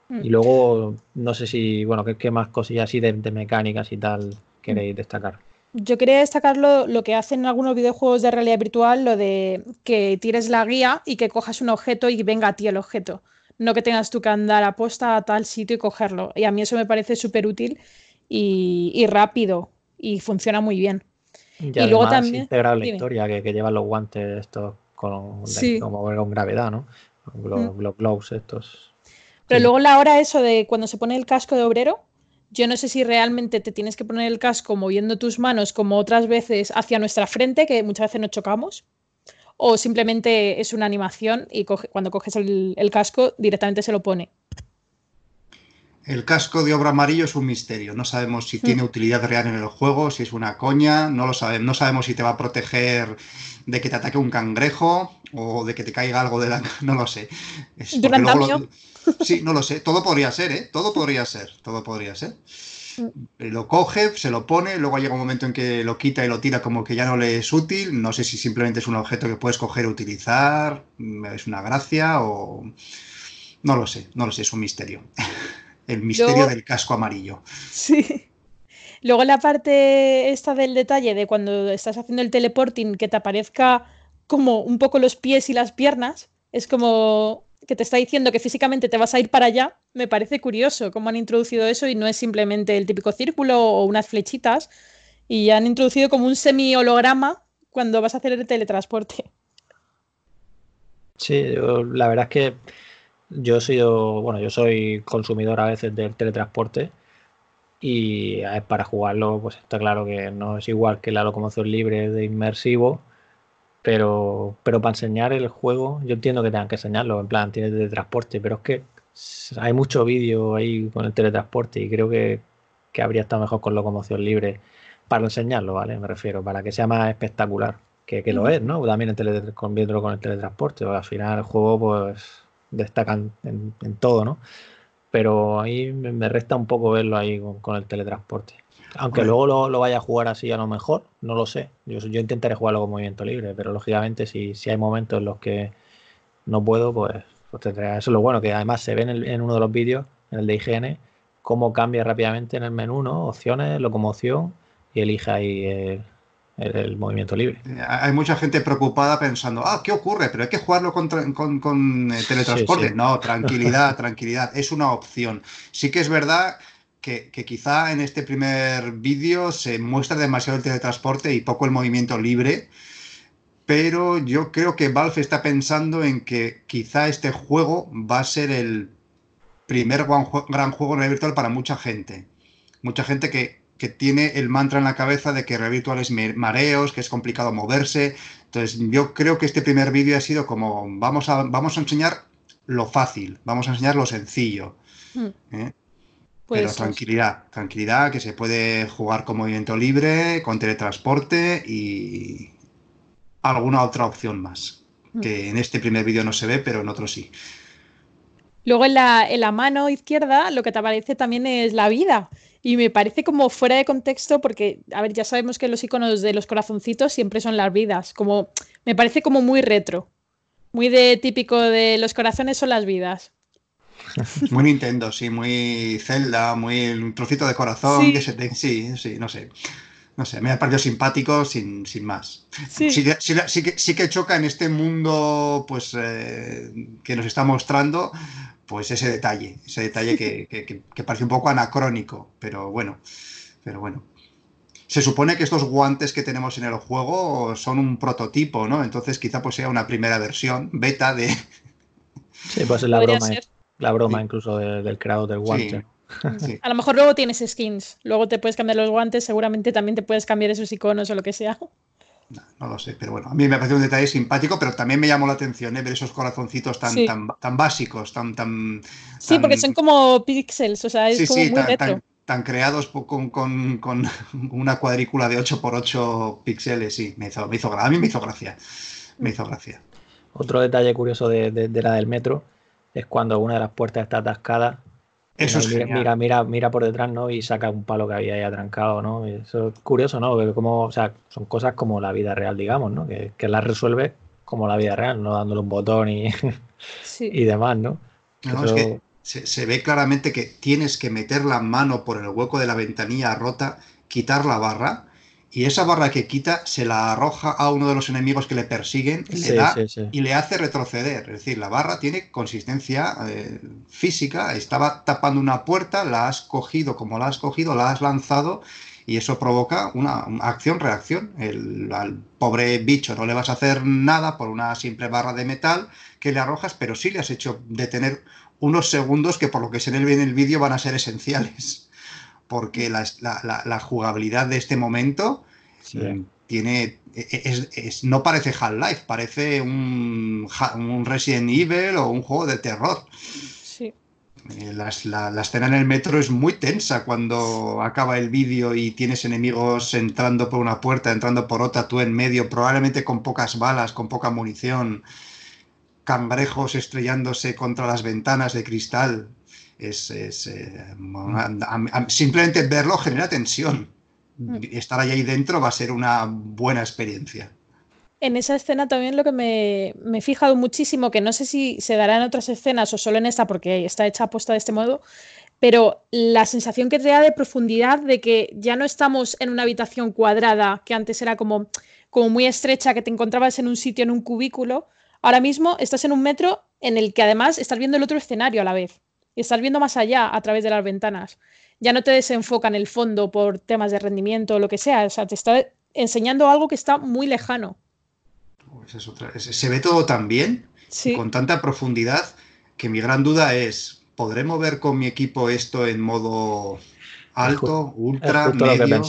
Speaker 1: Mm. Y luego, no sé si, bueno, que, más cosillas así de mecánicas y tal queréis destacar?
Speaker 2: Yo quería destacar lo, que hacen algunos videojuegos de realidad virtual, lo de que tires la guía y que cojas un objeto y venga a ti el objeto. No que tengas tú que andar a a tal sitio y cogerlo. Y a mí eso me parece súper útil y, y, rápido y funciona muy bien.
Speaker 1: Y, luego también. integrar la historia que, que, llevan los guantes estos con, como con gravedad, ¿no? Los, mm. gloves estos.
Speaker 2: Pero luego la hora eso de cuando se pone el casco de obrero, yo no sé si realmente te tienes que poner el casco moviendo tus manos como otras veces hacia nuestra frente, que muchas veces nos chocamos, o simplemente es una animación y cuando coges el, casco directamente se lo pone.
Speaker 3: El casco de obra amarillo es un misterio. No sabemos si tiene mm. utilidad real en el juego, si es una coña, no lo sabemos. No sabemos si te va a proteger de que te ataque un cangrejo o de que te caiga algo de la. No lo sé. Es Sí, no lo sé. Todo podría ser, ¿eh? Todo podría ser. Todo podría ser. Mm. Lo coge, se lo pone, luego llega un momento en que lo quita y lo tira como que ya no le es útil. No sé si simplemente es un objeto que puedes coger, utilizar, mm, es una gracia o... No lo sé, no lo sé, es un misterio. El misterio del casco amarillo.
Speaker 2: Sí. Luego la parte esta del detalle de cuando estás haciendo el teleporting que te aparezca como un poco los pies y las piernas, es como, que te está diciendo que físicamente te vas a ir para allá, me parece curioso cómo han introducido eso y no es simplemente el típico círculo o unas flechitas, y han introducido como un semi-holograma cuando vas a hacer el teletransporte.
Speaker 1: Sí, la verdad es que yo he sido, bueno, yo soy consumidor a veces del teletransporte y para jugarlo, pues está claro que no es igual que la locomoción libre de inmersivo, pero, pero para enseñar el juego, yo entiendo que tengan que enseñarlo, en plan, tiene teletransporte, pero es que hay mucho vídeo ahí con el teletransporte y creo que, habría estado mejor con locomoción libre para enseñarlo, ¿vale? Me refiero, para que sea más espectacular, que, lo es, ¿no? También el con el teletransporte, al final el juego pues destacan en, todo, ¿no? Pero ahí me resta un poco verlo ahí con el teletransporte. Aunque luego lo, vaya a jugar así a lo mejor, no lo sé. Yo, yo intentaré jugarlo con movimiento libre, pero lógicamente si, si hay momentos en los que no puedo, pues, pues tendré. Eso es lo bueno, que además se ve en, en uno de los vídeos, en el de IGN, cómo cambia rápidamente en el menú, ¿no? Opciones, locomoción y elija ahí el, movimiento libre.
Speaker 3: Eh, hay mucha gente preocupada pensando, ah, ¿qué ocurre? Pero hay que jugarlo con, con, eh, teletransporte. No, tranquilidad, tranquilidad. Es una opción. Sí que es verdad que, quizá en este primer vídeo se muestra demasiado el teletransporte y poco el movimiento libre, pero yo creo que Valve está pensando en que quizá este juego va a ser el primer gran juego en realidad virtual para mucha gente. Mucha gente que, tiene el mantra en la cabeza de que realidad virtual es mareos, que es complicado moverse. Entonces yo creo que este primer vídeo ha sido como vamos a, vamos a enseñar lo fácil, vamos a enseñar lo sencillo. Mm. ¿Eh? Pero pues, pues tranquilidad, tranquilidad, que se puede jugar con movimiento libre, con teletransporte y alguna otra opción más, mm. que en este primer vídeo no se ve, pero en otro sí.
Speaker 2: Luego en la, en la mano izquierda lo que te aparece también es la vida. Y me parece como fuera de contexto porque, a ver, ya sabemos que los iconos de los corazoncitos siempre son las vidas. Como, me parece como muy retro. Muy de típico de los corazones son las vidas.
Speaker 3: Muy Nintendo, sí, muy Zelda, muy un trocito de corazón, sí. sí, no sé. No sé, me ha parecido simpático sin, más. Sí. Sí, que, choca en este mundo pues, eh, que nos está mostrando pues ese detalle, ese detalle que, parece un poco anacrónico, pero bueno, pero bueno. Se supone que estos guantes que tenemos en el juego son un prototipo, ¿no? Entonces quizá pues sea una primera versión beta de... Sí, pues la broma. ¿eh? la broma incluso del crowd, del guante. A
Speaker 2: lo mejor luego tienes skins, luego te puedes cambiar los guantes, seguramente también te puedes cambiar esos iconos o lo que sea.
Speaker 3: No, lo sé, pero bueno, a mí me parece un detalle simpático, pero también me llamó la atención ¿eh? ver esos corazoncitos tan, tan, tan, básicos, tan, tan, Sí, porque son
Speaker 2: como píxeles, o sea, es como sí, tan,
Speaker 3: tan, creados con, con, una cuadrícula de 8x8 píxeles, sí, me hizo, me a mí me hizo gracia, me hizo gracia. Otro detalle
Speaker 1: curioso de la del metro es cuando una de las puertas está atascada. Eso mira, mira, mira, por detrás, ¿no? Y saca un palo que había ahí atrancado, ¿no? eso es curioso, ¿no? como, sea, son cosas como la vida real, digamos, ¿no? Que, las resuelve como la vida real, no dándole un botón
Speaker 3: y, y demás, ¿no? se, ve claramente que tienes que meter la mano por el hueco de la ventanilla rota, quitar la barra y esa barra que quita se la arroja a uno de los enemigos que le persiguen le da, y le hace retroceder. Es decir, la barra tiene consistencia eh, física. Estaba tapando una puerta, la has cogido como la has cogido, la has lanzado y eso provoca una, acción-reacción. Al pobre bicho no le vas a hacer nada por una simple barra de metal que le arrojas, pero sí le has hecho detener unos segundos que por lo que se ve en el vídeo van a ser esenciales porque la, jugabilidad de este momento eh, tiene. E, e, no parece Half-Life, parece un, Resident Evil o un juego de terror.
Speaker 2: Sí.
Speaker 3: Eh, la, escena en el metro es muy tensa cuando acaba el vídeo y tienes enemigos entrando por una puerta, entrando por otra, tú en medio, probablemente con pocas balas, con poca munición cangrejos estrellándose contra las ventanas de cristal es, eh, mm. simplemente verlo genera tensión. Mm. Estar ahí dentro va a ser una buena experiencia.
Speaker 2: En esa escena también lo que me, he fijado muchísimo, que no sé si se dará en otras escenas o solo en esta, porque está hecha puesta de este modo, pero la sensación que te da de profundidad, de que ya no estamos en una habitación cuadrada, que antes era como, como muy estrecha, que te encontrabas en un sitio, en un cubículo, ahora mismo estás en un metro en el que además estás viendo el otro escenario a la vez y estás viendo más allá a través de las ventanas. Ya no te desenfoca en el fondo por temas de rendimiento o lo que sea, o sea, te está enseñando algo que está muy lejano.
Speaker 3: Pues se ve todo tan bien, con tanta profundidad, que mi gran duda es, ¿podré mover con mi equipo esto en modo alto, ultra, medio,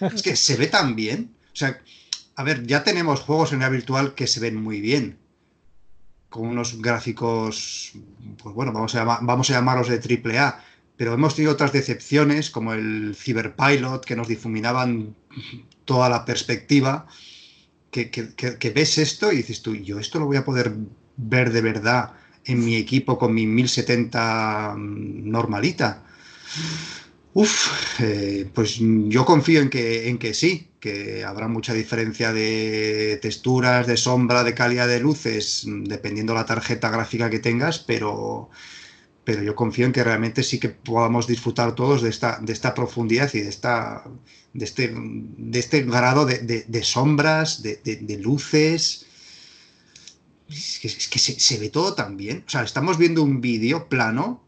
Speaker 3: que Es que se ve tan bien. O sea, a ver, ya tenemos juegos en la virtual que se ven muy bien, con unos gráficos, pues bueno, vamos a, llamarlos de triple A, pero hemos tenido otras decepciones como el Cyberpilot, que nos difuminaban toda la perspectiva, que, ves esto y dices tú, yo esto lo voy a poder ver de verdad en mi equipo con mi 1070 normalita. Uf, eh, pues yo confío en que, en que sí, que habrá mucha diferencia de texturas, de sombra, de calidad de luces, mm, dependiendo la tarjeta gráfica que tengas, pero, pero yo confío en que realmente sí que podamos disfrutar todos de esta, de esta profundidad y de, esta, de, este, este grado de, sombras, de, luces. Es que, se, ve todo tan bien. O sea, estamos viendo un vídeo plano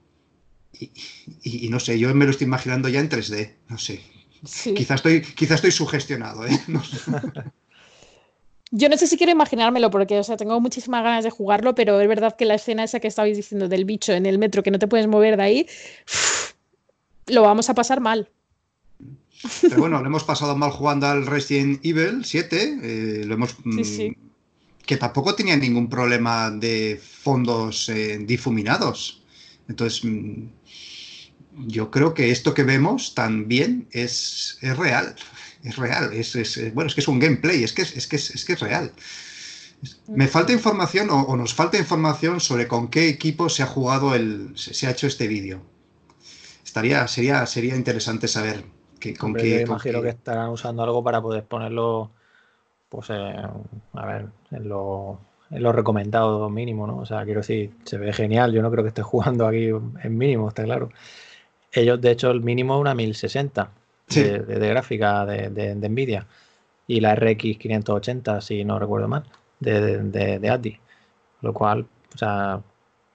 Speaker 3: y, no sé, yo me lo estoy imaginando ya en 3D. No sé, Quizás estoy, quizá estoy sugestionado. ¿eh?
Speaker 2: Yo no sé si quiero imaginármelo porque, o sea, tengo muchísimas ganas de jugarlo, pero es verdad que la escena esa que estabais diciendo del bicho en el metro que no te puedes mover de ahí, lo vamos a pasar mal.
Speaker 3: Pero bueno, lo hemos pasado mal jugando al Resident Evil 7, eh, lo hemos... Mm, que tampoco tenía ningún problema de fondos eh, difuminados. Entonces, mm, yo creo que esto que vemos también es, real. Es real. Es, bueno, es que es un gameplay, es que es, es, que es real. Me falta información o, nos falta información sobre con qué equipo se ha jugado el. se, ha hecho este vídeo. Estaría, sería, sería interesante saber que, con qué. Yo imagino que
Speaker 1: estarán usando algo para poder ponerlo. Pues a ver, en lo,
Speaker 3: en lo recomendado
Speaker 1: mínimo, ¿no? O sea, quiero decir, se ve genial. Yo no creo que esté jugando aquí en mínimo, está claro. Ellos, de hecho, el mínimo es una 1060 de, gráfica de, Nvidia y la RX 580, si no recuerdo mal, de, ATI.
Speaker 3: Lo cual, o sea,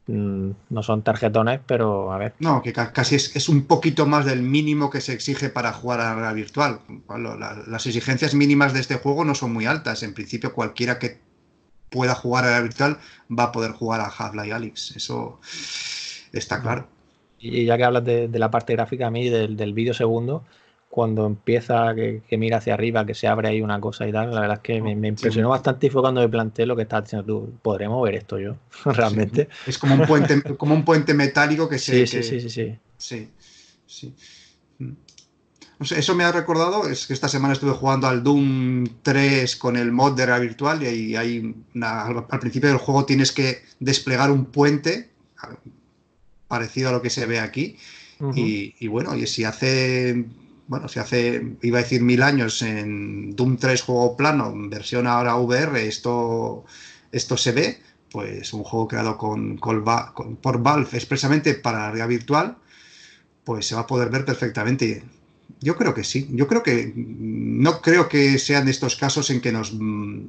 Speaker 3: mm, no son tarjetones, pero a ver. No, que casi es, un poquito más del mínimo que se exige para jugar a la virtual. las exigencias mínimas de este juego no son muy altas. En principio, cualquiera que pueda jugar a la virtual va a poder jugar a Half-Life Alyx. Eso está claro.
Speaker 1: Y ya que hablas de, la parte gráfica, a mí del, del vídeo segundo, cuando empieza, que, mira hacia arriba, que se abre ahí una cosa y tal, la verdad es que me, oh, impresionó bastante y fue cuando me planteé lo que estás diciendo tú, ver ver esto yo? Realmente. Es como un puente, como
Speaker 3: un puente metálico que se... Sí, sí, sí, sí, sí. Mm. Eso me ha recordado, es que esta semana estuve jugando al Doom 3 con el mod de realidad virtual y ahí hay al principio del juego tienes que desplegar un puente parecido a lo que se ve aquí. y, bueno, y si hace, bueno, si hace, iba a decir mil años en Doom 3 juego plano, versión ahora VR, esto, esto se ve, pues un juego creado con, por Valve expresamente para la realidad virtual, pues se va a poder ver perfectamente. Yo creo que sí. Yo creo que no creo que sean estos casos en que nos mm,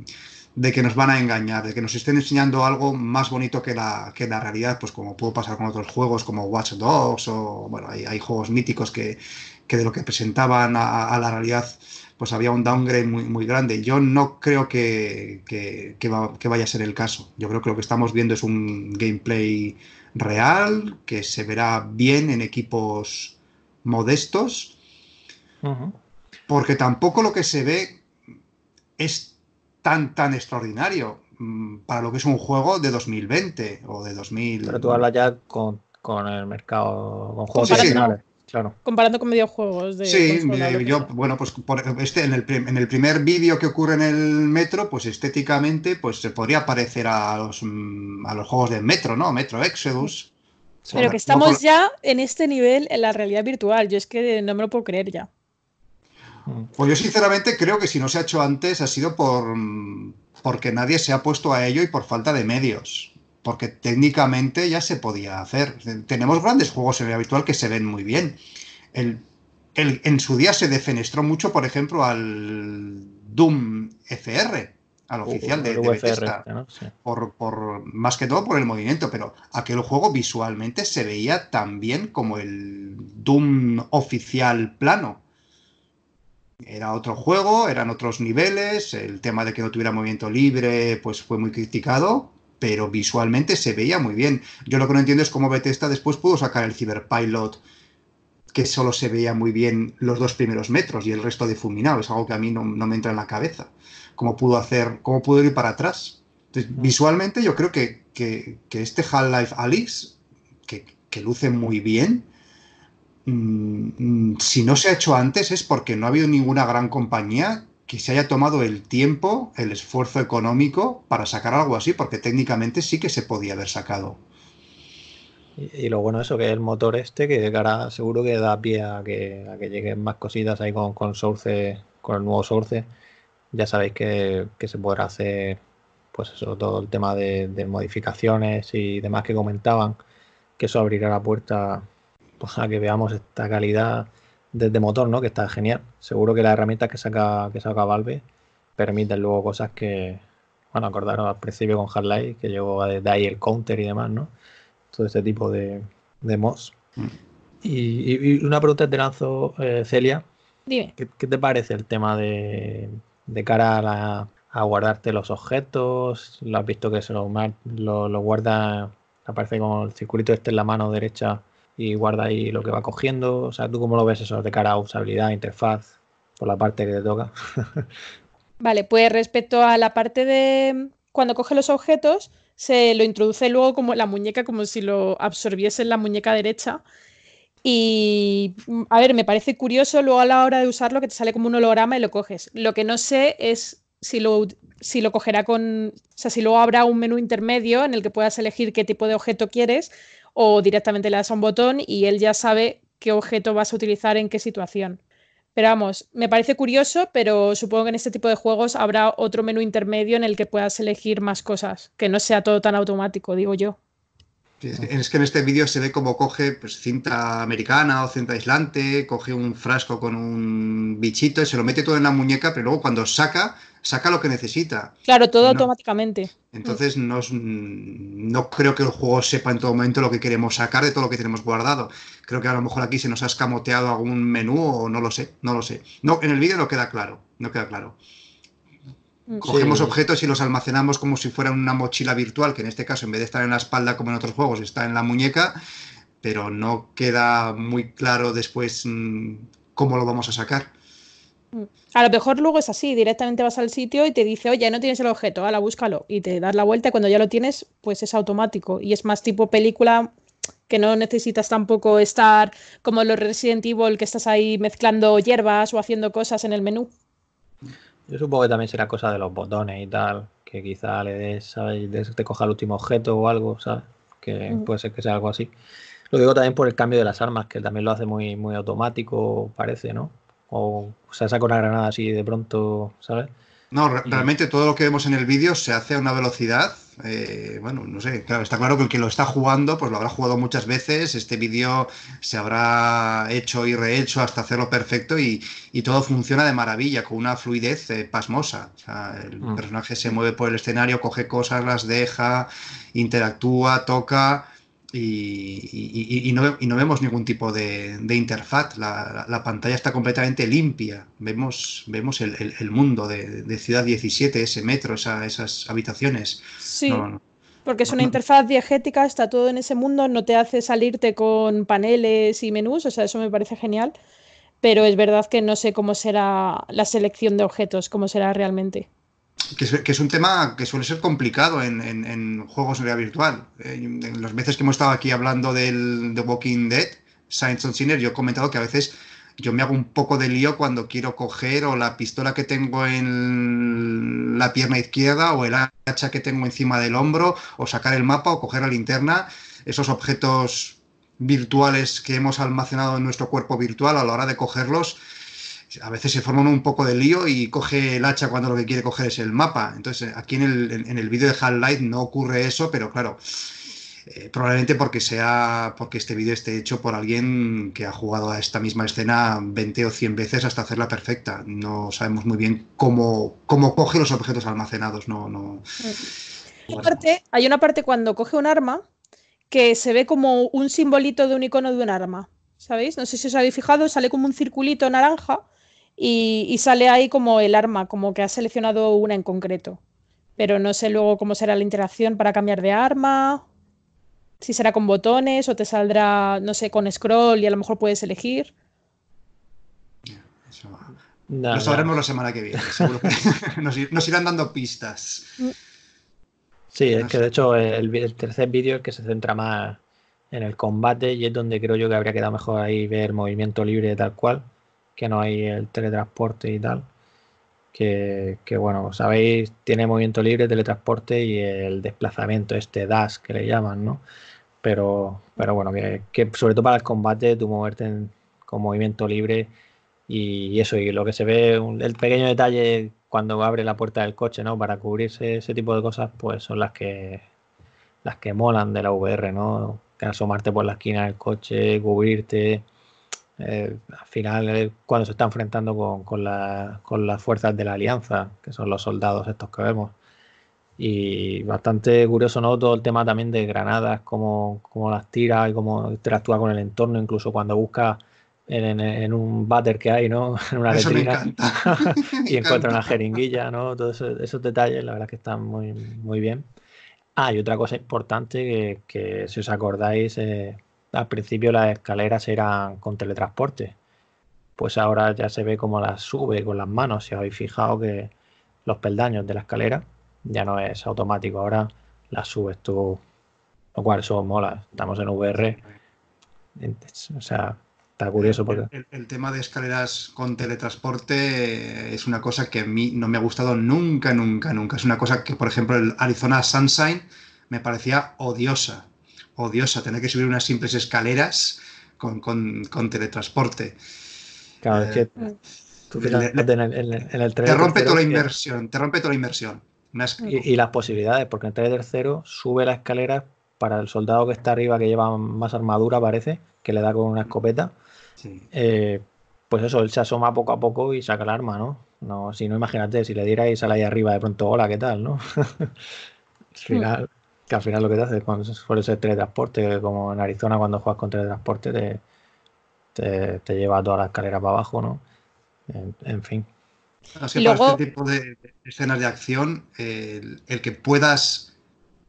Speaker 3: de que nos van a engañar, de que nos estén enseñando algo más bonito que la, que la realidad, pues como puede pasar con otros juegos como Watch Dogs o, bueno, hay, juegos míticos que, de lo que presentaban a, la realidad, pues había un downgrade muy, muy grande. Yo no creo que, que, vaya a ser el caso. Yo creo que lo que estamos viendo es un gameplay real, que se verá bien en equipos modestos, porque tampoco lo que se ve es tan, tan extraordinario mm, para lo que es un juego de 2020 o de 2000. Pero tú hablas ya con, el mercado, con juegos sí, Claro.
Speaker 2: Comparando con videojuegos de Sí, eh, yo,
Speaker 3: bueno, pues este, en, el, en el primer vídeo que ocurre en el metro, pues estéticamente, pues se podría parecer a los, mm, a los juegos de metro, ¿no? Metro Exodus. Pero que estamos
Speaker 2: ya en este nivel en la realidad virtual. Yo es que no me lo puedo creer ya.
Speaker 3: Pues yo sinceramente creo que si no se ha hecho antes ha sido por porque nadie se ha puesto a ello y por falta de medios. Porque técnicamente ya se podía hacer. Tenemos grandes juegos en el habitual que se ven muy bien. en su día se defenestró mucho, por ejemplo, al Doom FR, al uh, oficial de, de este, por, más que todo por el movimiento, pero aquel juego visualmente se veía tan bien como el Doom oficial plano. Era otro juego, eran otros niveles, el tema de que no tuviera movimiento libre pues fue muy criticado, pero visualmente se veía muy bien. Yo lo que no entiendo es cómo Bethesda después pudo sacar el Cyberpilot que solo se veía muy bien los dos primeros metros y el resto difuminado. Es algo que a mí no, me entra en la cabeza. ¿Cómo pudo hacer, cómo pudo ir para atrás? Mm. visualmente yo creo que, que, este Half-Life Alyx, que, que, luce muy bien, Mm, mm, si no se ha hecho antes es porque no ha habido ninguna gran compañía que se haya tomado el tiempo, el esfuerzo económico para sacar algo así, porque técnicamente sí que se podía haber sacado.
Speaker 1: Y, lo bueno eso, que el motor este, que ahora seguro que da pie a que, lleguen más cositas ahí con, Source, con el nuevo Source. Ya sabéis que, se podrá hacer, pues eso, todo el tema de, de modificaciones y demás que comentaban, que eso abrirá la puerta a que veamos esta calidad desde motor, ¿no? Que está genial. Seguro que las herramientas que saca, que saca Valve permiten luego cosas que, bueno, acordaron al principio con Hardlight que llegó desde ahí el counter y demás, ¿no? Todo este tipo de, de mods. Mm. Y, una pregunta te lanzo, eh, Celia. Dime. ¿Qué, te parece el tema de, de cara a, la, a, guardarte los objetos? ¿Lo has visto que se los lo, lo guarda, aparece como el circulito este en la mano derecha y guarda ahí lo que va cogiendo. O sea, ¿tú cómo lo ves eso de cara a usabilidad, interfaz, por la parte que te toca?
Speaker 2: vale, pues respecto a la parte de cuando coge los objetos, se lo introduce luego como la muñeca, como si lo absorbiese en la muñeca derecha. Y a ver, me parece curioso luego a la hora de usarlo que te sale como un holograma y lo coges. Lo que no sé es si lo, si lo cogerá con. O sea, si luego habrá un menú intermedio en el que puedas elegir qué tipo de objeto quieres o directamente le das a un botón y él ya sabe qué objeto vas a utilizar en qué situación. Pero vamos, me parece curioso, pero supongo que en este tipo de juegos habrá otro menú intermedio en el que puedas elegir más cosas, que no sea todo tan automático, digo yo.
Speaker 3: Es que en este vídeo se ve cómo coge pues, cinta americana o cinta aislante, coge un frasco con un bichito y se lo mete todo en la muñeca, pero luego cuando saca saca lo que necesita.
Speaker 2: Claro, todo automáticamente. Entonces,
Speaker 3: mm. no, creo que el juego sepa en todo momento lo que queremos sacar de todo lo que tenemos guardado. Creo que a lo mejor aquí se nos ha escamoteado algún menú o no lo sé, no lo sé. No, en el vídeo no queda claro, no queda claro. Mm. Cogemos objetos y los almacenamos como si fuera una mochila virtual, que en este caso, en vez de estar en la espalda como en otros juegos, está en la muñeca, pero no queda muy claro después mm, cómo lo vamos a sacar.
Speaker 2: A lo mejor luego es así, directamente vas al sitio y te dice, oye, no tienes el objeto, ala, búscalo. Y te das la vuelta y cuando ya lo tienes, pues es automático. Y es más tipo película que no necesitas tampoco estar como en los Resident Evil, que estás ahí mezclando hierbas o haciendo cosas en el menú.
Speaker 1: Yo supongo que también será cosa de los botones y tal, que quizá le des, ¿sabes? Te coja el último objeto o algo, ¿sabes? Que puede ser que sea algo así. Lo digo también por el cambio de las armas, que también lo hace muy, muy automático, parece, ¿no? o se saca una granada así de pronto,
Speaker 3: ¿sabes? No, realmente todo lo que vemos en el vídeo se hace a una velocidad, eh, bueno, no sé, claro, está claro que el que lo está jugando, pues lo habrá jugado muchas veces, este vídeo se habrá hecho y rehecho hasta hacerlo perfecto y, todo funciona de maravilla, con una fluidez eh, pasmosa. O sea, el mm. personaje se mueve por el escenario, coge cosas, las deja, interactúa, toca y, no, vemos ningún tipo de, interfaz. La, pantalla está completamente limpia. Vemos, vemos el, mundo de, Ciudad 17, ese metro, esas habitaciones. Sí.
Speaker 2: porque es una interfaz diegética, está todo en ese mundo, no te hace salirte con paneles y menús, o sea, eso me parece genial. Pero es verdad que no sé cómo será la selección de objetos, cómo será realmente
Speaker 3: que, es un tema que suele ser complicado en, en, en juegos de realidad virtual. Eh, en las veces que hemos estado aquí hablando del The Walking Dead, Science on Sinner, yo he comentado que a veces yo me hago un poco de lío cuando quiero coger o la pistola que tengo en la pierna izquierda o el hacha que tengo encima del hombro o sacar el mapa o coger la linterna, esos objetos virtuales que hemos almacenado en nuestro cuerpo virtual a la hora de cogerlos a veces se forma un poco de lío y coge el hacha cuando lo que quiere coger es el mapa. Entonces, aquí en el, vídeo de half no ocurre eso, pero claro, eh, probablemente porque sea porque este vídeo esté hecho por alguien que ha jugado a esta misma escena 20 o 100 veces hasta hacerla perfecta. No sabemos muy bien cómo, cómo coge los objetos almacenados. No, no.
Speaker 2: hay una parte cuando coge un arma que se ve como un simbolito de un icono de un arma. ¿Sabéis? No sé si os habéis fijado, sale como un circulito naranja y, sale ahí como el arma, como que has seleccionado una en concreto. Pero no sé luego cómo será la interacción para cambiar de arma, si será con botones o te saldrá, no sé, con scroll y a lo mejor puedes elegir.
Speaker 3: lo sabremos la semana que viene, seguro que nos, irán dando pistas. Mm.
Speaker 1: Sí, es que de hecho el, tercer vídeo que se centra más en el combate y es donde creo yo que habría quedado mejor ahí ver movimiento libre tal cual, que no hay el teletransporte y tal. Que, bueno, sabéis, tiene movimiento libre, teletransporte y el desplazamiento, este dash que le llaman, ¿no? Pero, pero bueno, que, sobre todo para el combate, tú moverte con movimiento libre y, eso, y lo que se ve, el pequeño detalle cuando abre la puerta del coche, ¿no? Para cubrirse ese tipo de cosas, pues son las que las que molan de la VR, ¿no? Que asomarte por la esquina del coche, cubrirte, eh, al final, cuando se está enfrentando con, las fuerzas de la alianza, que son los soldados estos que vemos. Y bastante curioso, ¿no? Todo el tema también de granadas, como como las tira y cómo interactúa con el entorno, incluso cuando busca en, un váter que hay, ¿no? En una y encuentra una jeringuilla, Todos esos detalles, la verdad que están muy, muy bien. Ah, y otra cosa importante que, si os acordáis, eh, al principio las escaleras eran con teletransporte. Pues ahora ya se ve cómo las sube con las manos. Si habéis fijado que los peldaños de la escalera ya no es automático, ahora las subes tú. Lo cual eso mola. Estamos en VR. O sea, está curioso porque.
Speaker 3: el, tema de escaleras con teletransporte eh, es una cosa que a mí no me ha gustado nunca, nunca, nunca. Es una cosa que, por ejemplo, el Arizona Sunshine me parecía odiosa odiosa, tener que subir unas simples escaleras con, teletransporte. Claro, que eh, en, el, Te rompe toda la inversión,
Speaker 1: te rompe toda la inversión. Y, las posibilidades, porque en el tercero sube la escalera para el soldado que está arriba, que lleva más armadura, parece, que le da con una escopeta. Eh, pues eso, él se asoma poco a poco y saca el arma, ¿no? No, si no, imagínate, si le dierais a la ahí arriba de pronto, hola, ¿qué tal? ¿No? Al hmm. final, que al final lo que te hace cuando suele ser teletransporte, como en Arizona cuando juegas con teletransporte te, te, te lleva toda la escalera para abajo, ¿no? En, fin.
Speaker 3: para este tipo de escenas de acción, el, el que puedas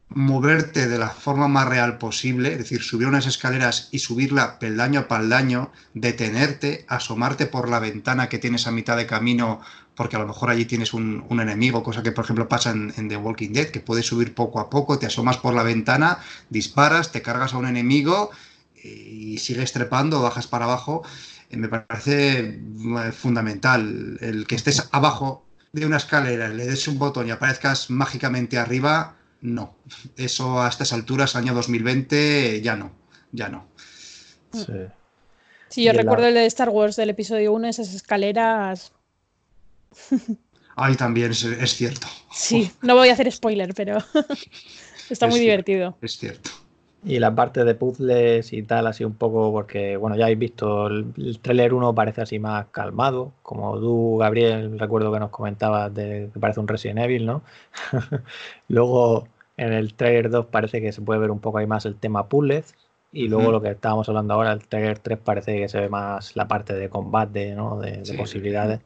Speaker 3: moverte de la forma más real posible, es decir, subir unas escaleras y subirla peldaño a peldaño, detenerte, asomarte por la ventana que tienes a mitad de camino porque a lo mejor allí tienes un, enemigo, cosa que por ejemplo pasa en, The Walking Dead, que puedes subir poco a poco, te asomas por la ventana, disparas, te cargas a un enemigo eh, y sigues trepando, bajas para abajo. Eh, me parece eh, fundamental el que estés abajo de una escalera, le des un botón y aparezcas mágicamente arriba, no. Eso a estas alturas, año 2020, ya no, ya no. Sí. Sí, yo recuerdo
Speaker 2: el de Star Wars del episodio 1, esas escaleras
Speaker 3: Ay, también es, cierto.
Speaker 2: Sí, no voy a hacer spoiler, pero está muy divertido.
Speaker 1: Es cierto. Y la parte de puzzles y tal, así un poco, porque bueno, ya habéis visto, el, trailer 1 parece así más calmado, como tú, Gabriel, recuerdo que nos comentabas de que parece un Resident Evil, ¿no? luego en el trailer 2 parece que se puede ver un poco ahí más el tema puzzles, y luego lo que estábamos hablando ahora, el trailer 3 parece que se ve
Speaker 3: más la parte de combate, ¿no? De, posibilidades.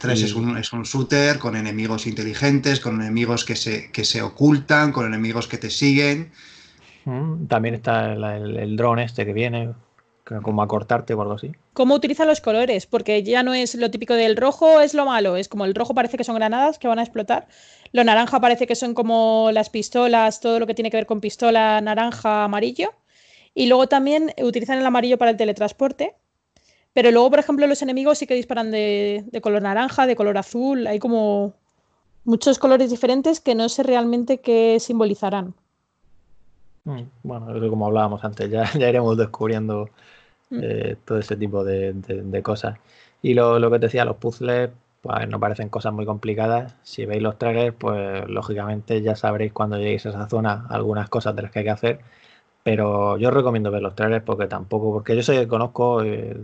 Speaker 3: Tres, es, un, shooter con enemigos inteligentes, con enemigos que se, que se ocultan, con enemigos que te siguen. Mm, también está el, el, dron este que viene como a cortarte o algo así.
Speaker 2: ¿Cómo utilizan los colores? Porque ya no es lo típico del rojo, es lo malo. Es como el rojo parece que son granadas que van a explotar. Lo naranja parece que son como las pistolas, todo lo que tiene que ver con pistola, naranja, amarillo. Y luego también utilizan el amarillo para el teletransporte. Pero luego, por ejemplo, los enemigos sí que disparan de, color naranja, de color azul, hay como muchos colores diferentes que no sé realmente qué simbolizarán.
Speaker 1: Mm, bueno, como hablábamos antes, ya, ya iremos descubriendo mm. eh, todo ese tipo de, cosas. Y lo, que decía, los puzzles, pues no parecen cosas muy complicadas. Si veis los trailers, pues lógicamente ya sabréis cuando lleguéis a esa zona algunas cosas de las que hay que hacer pero yo recomiendo ver los trailers porque tampoco, porque yo sé que conozco eh,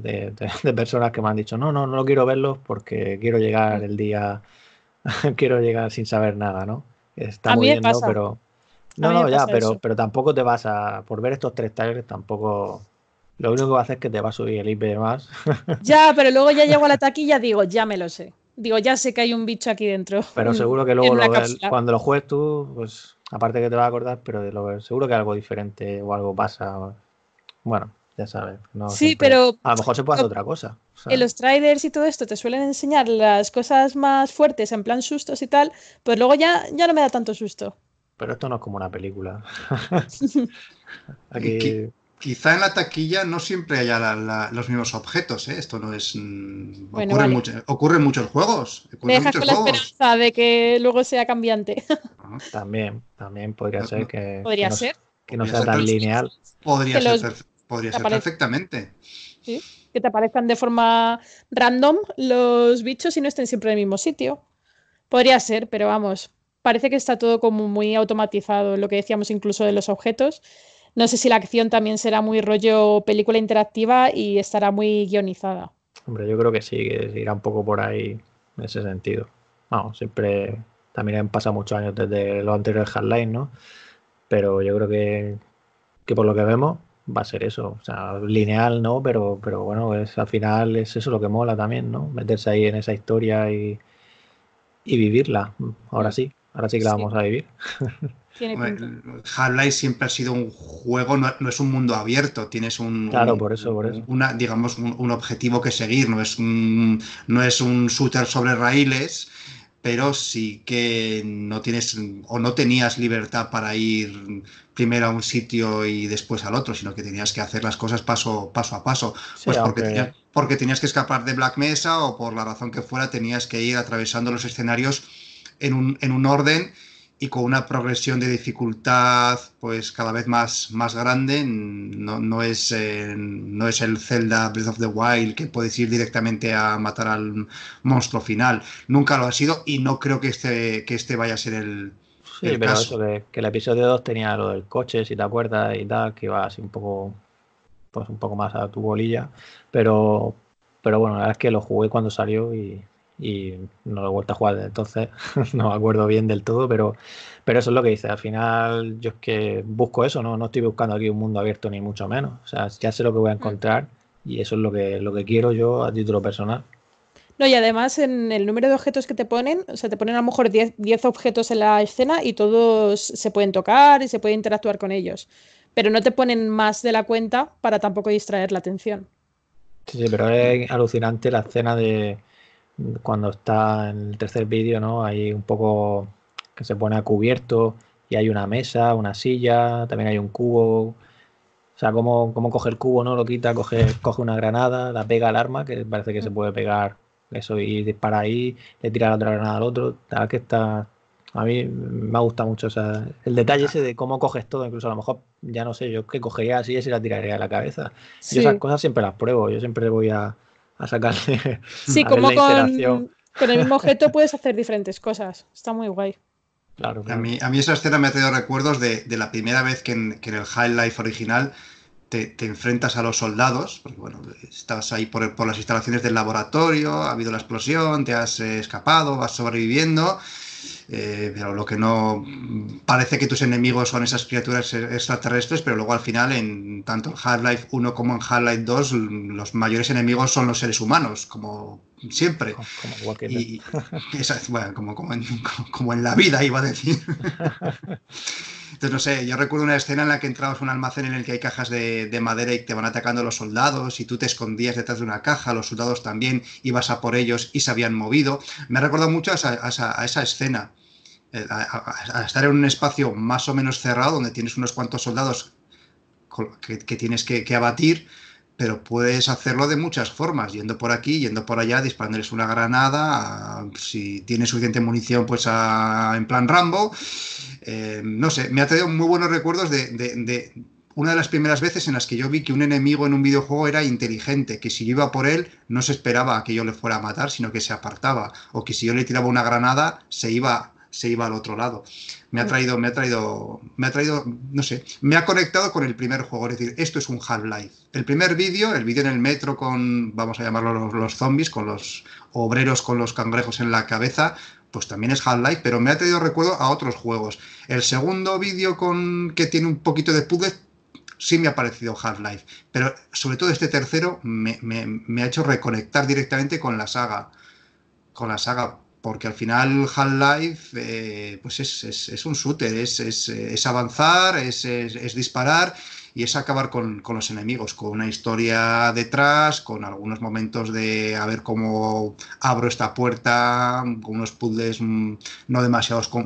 Speaker 1: de, personas que me han dicho, no, no, no quiero verlos porque quiero llegar el día, quiero llegar sin saber nada, ¿no? Está muy bien, Pero...
Speaker 3: No, no, ya, pero,
Speaker 1: pero tampoco te vas a, por ver estos tres trailers, tampoco... Lo único que va a hacer es que te va a subir el IP más.
Speaker 2: Ya, pero luego ya llego a la taquilla y digo, ya me lo sé. Digo, ya sé que hay un bicho aquí dentro. Pero seguro que luego cuando
Speaker 1: lo juegues tú, pues Aparte que te vas a acordar, pero de lo, seguro que algo diferente o algo pasa. Bueno, ya sabes. sí, pero. A lo mejor se puede hacer otra cosa. En los
Speaker 2: trailers y todo esto te suelen enseñar las cosas más fuertes, en plan sustos y tal, pues luego ya, ya no me da tanto susto.
Speaker 3: Pero esto no es como una película. Aquí. Quizá en la taquilla no siempre haya los mismos objetos, ¿eh? Esto no es. Mm, ocurre, en muchos juegos. Me dejas con la esperanza
Speaker 2: de que luego sea cambiante.
Speaker 3: Ah. también, también podría ah, ser que. Podría no, ser.
Speaker 1: Que sea tan lineal. Podría ser, podría ser perfectamente.
Speaker 2: ¿Sí? Que te aparezcan de forma random los bichos y no estén siempre en el mismo sitio. Podría ser, pero vamos. Parece que está todo como muy automatizado, lo que decíamos incluso de los objetos no sé si la acción también será muy rollo película interactiva y estará muy guionizada.
Speaker 1: Hombre, yo creo que sí, que irá un poco por ahí en ese sentido. Vamos, siempre también han pasado muchos años desde los anteriores Hardline, ¿no? Pero yo creo que, por lo que vemos va a ser eso. O sea, lineal, ¿no? Pero, pero bueno, al final es eso lo que mola también, ¿no? Meterse ahí en esa historia y
Speaker 3: vivirla, ahora sí. Ahora sí que la vamos a vivir. Half-Life siempre ha sido un juego, no, es un mundo abierto, tienes un, digamos, un, objetivo que seguir, no es un, no es un shooter sobre raíles, pero sí que no tienes o no tenías libertad para ir primero a un sitio y después al otro, sino que tenías que hacer las cosas paso, a paso. Pues porque tenías que escapar de Black Mesa o por la razón que fuera tenías que ir atravesando los escenarios en un, en un orden y con una progresión de dificultad pues cada vez más, más grande. No, no es, eh, no es el Zelda Breath of the Wild que puedes ir directamente a matar al monstruo final. Nunca lo ha sido y no creo que este, que este vaya a ser el... Sí, pero eso que, que, el episodio 2 tenía lo del coche,
Speaker 1: si te acuerdas, y tal, que iba un poco, pues un poco más a tu bolilla. Pero, pero bueno, la verdad es que lo jugué cuando salió y y no lo he vuelto a jugar entonces, no me acuerdo bien del todo, pero, pero eso es lo que dice. Al final yo es que busco eso, ¿no? no estoy buscando aquí un mundo abierto ni mucho menos. O sea, ya sé lo que voy a mm. encontrar y eso es lo que, lo que quiero yo a título personal.
Speaker 2: No, y además en el número de objetos que te ponen, o sea, te ponen a lo mejor 10 objetos en la escena y todos se pueden tocar y se puede interactuar con ellos. Pero no te ponen más de la cuenta para tampoco distraer la atención.
Speaker 1: sí, pero es alucinante la escena de, cuando está en el tercer vídeo, ¿no? Hay un poco que se pone a cubierto y hay una mesa, una silla, también hay un cubo. O sea, cómo, cómo coge el cubo, ¿no? Lo quita, coge, coge una granada, la pega al arma, que parece que se puede pegar eso y dispara ahí, le tira la otra granada al otro. que está... A mí me gusta mucho el detalle ese de cómo coges todo, incluso a lo mejor, ya no sé, yo que cogería así y se la tiraría a la cabeza. Yo esas cosas siempre las pruebo, yo siempre voy
Speaker 3: a, a sacarle. Sí, como con, el mismo objeto
Speaker 2: puedes hacer diferentes cosas. Está muy guay.
Speaker 3: Claro, A, mí, esa escena me ha traído recuerdos de, la primera vez que en, el High Life original te, enfrentas a los soldados, porque bueno, estás ahí por, por, las instalaciones del laboratorio, ha habido la explosión, te has eh, escapado, vas sobreviviendo eh, pero lo que no parece que tus enemigos son esas criaturas e-, extraterrestres, pero luego al final en tanto en Half-Life 1 como en Half-Life 2 los mayores enemigos son los seres humanos, como siempre. Como, en, la vida, iba a decir. Entonces, no sé, yo recuerdo una escena en la que entrabas a un almacén en el que hay cajas de, madera y te van atacando los soldados y tú te escondías detrás de una caja, los soldados también ibas a por ellos y se habían movido. Me ha recordado mucho a esa, escena. Eh, a, estar en un espacio más o menos cerrado donde tienes unos cuantos soldados que, tienes que abatir, pero puedes hacerlo de muchas formas, yendo por aquí, yendo por allá, disparándoles una granada, si tienes suficiente munición, pues en plan Rambo. Eh, no sé, me ha traído muy buenos recuerdos de, una de las primeras veces en las que yo vi que un enemigo en un videojuego era inteligente, que si yo iba por él no se esperaba que yo le fuera a matar, sino que se apartaba, o que si yo le tiraba una granada se iba, se iba al otro lado me ha mm. traído, me ha traído, me ha traído, no sé, me ha conectado con el primer juego, es decir, esto es un Half-Life. El primer vídeo, el vídeo en el metro con, vamos a llamarlo los, zombies, con los obreros con los cangrejos en la cabeza, pues también es Half-Life, pero me ha traído recuerdo a otros juegos. El segundo vídeo con que tiene un poquito de puzzle sí me ha parecido Half-Life, pero sobre todo este tercero me, ha hecho reconectar directamente con la saga, con la saga porque al final Half-Life eh, pues es, un shooter, es, avanzar, es, disparar y es acabar con, los enemigos, con una historia detrás, con algunos momentos de a ver cómo abro esta puerta, con unos puzzles mm, no,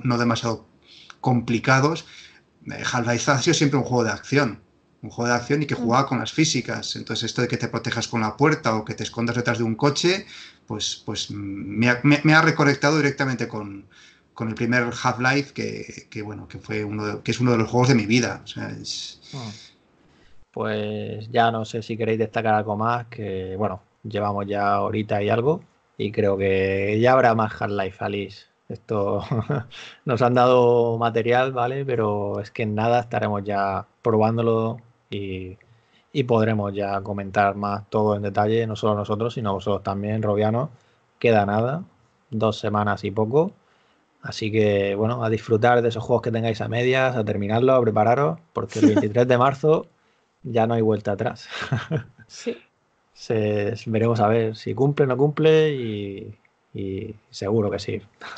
Speaker 3: no demasiado complicados. Eh, Half-Life ha sido siempre un juego de acción, un juego de acción y que jugaba con las físicas. Entonces, esto de que te protejas con la puerta o que te escondas detrás de un coche, pues, pues me, ha, me, reconectado directamente con, el primer Half-Life, que, bueno, que fue uno que es uno de los juegos de mi vida. Ah. Pues ya no sé si queréis destacar algo más, que bueno,
Speaker 1: llevamos ya ahorita y algo, y creo que ya habrá más Half-Life, Alice. Esto nos han dado material, ¿vale? Pero es que nada estaremos ya probándolo y y podremos ya comentar más todo en detalle, no solo nosotros, sino vosotros también, Robiano. Queda nada, dos semanas y poco. Así que, bueno, a disfrutar de esos juegos que tengáis a medias, a terminarlos, a prepararos, porque el 23 de marzo ya no hay vuelta atrás. sí. veremos a ver si cumple o no cumple y, seguro que sí.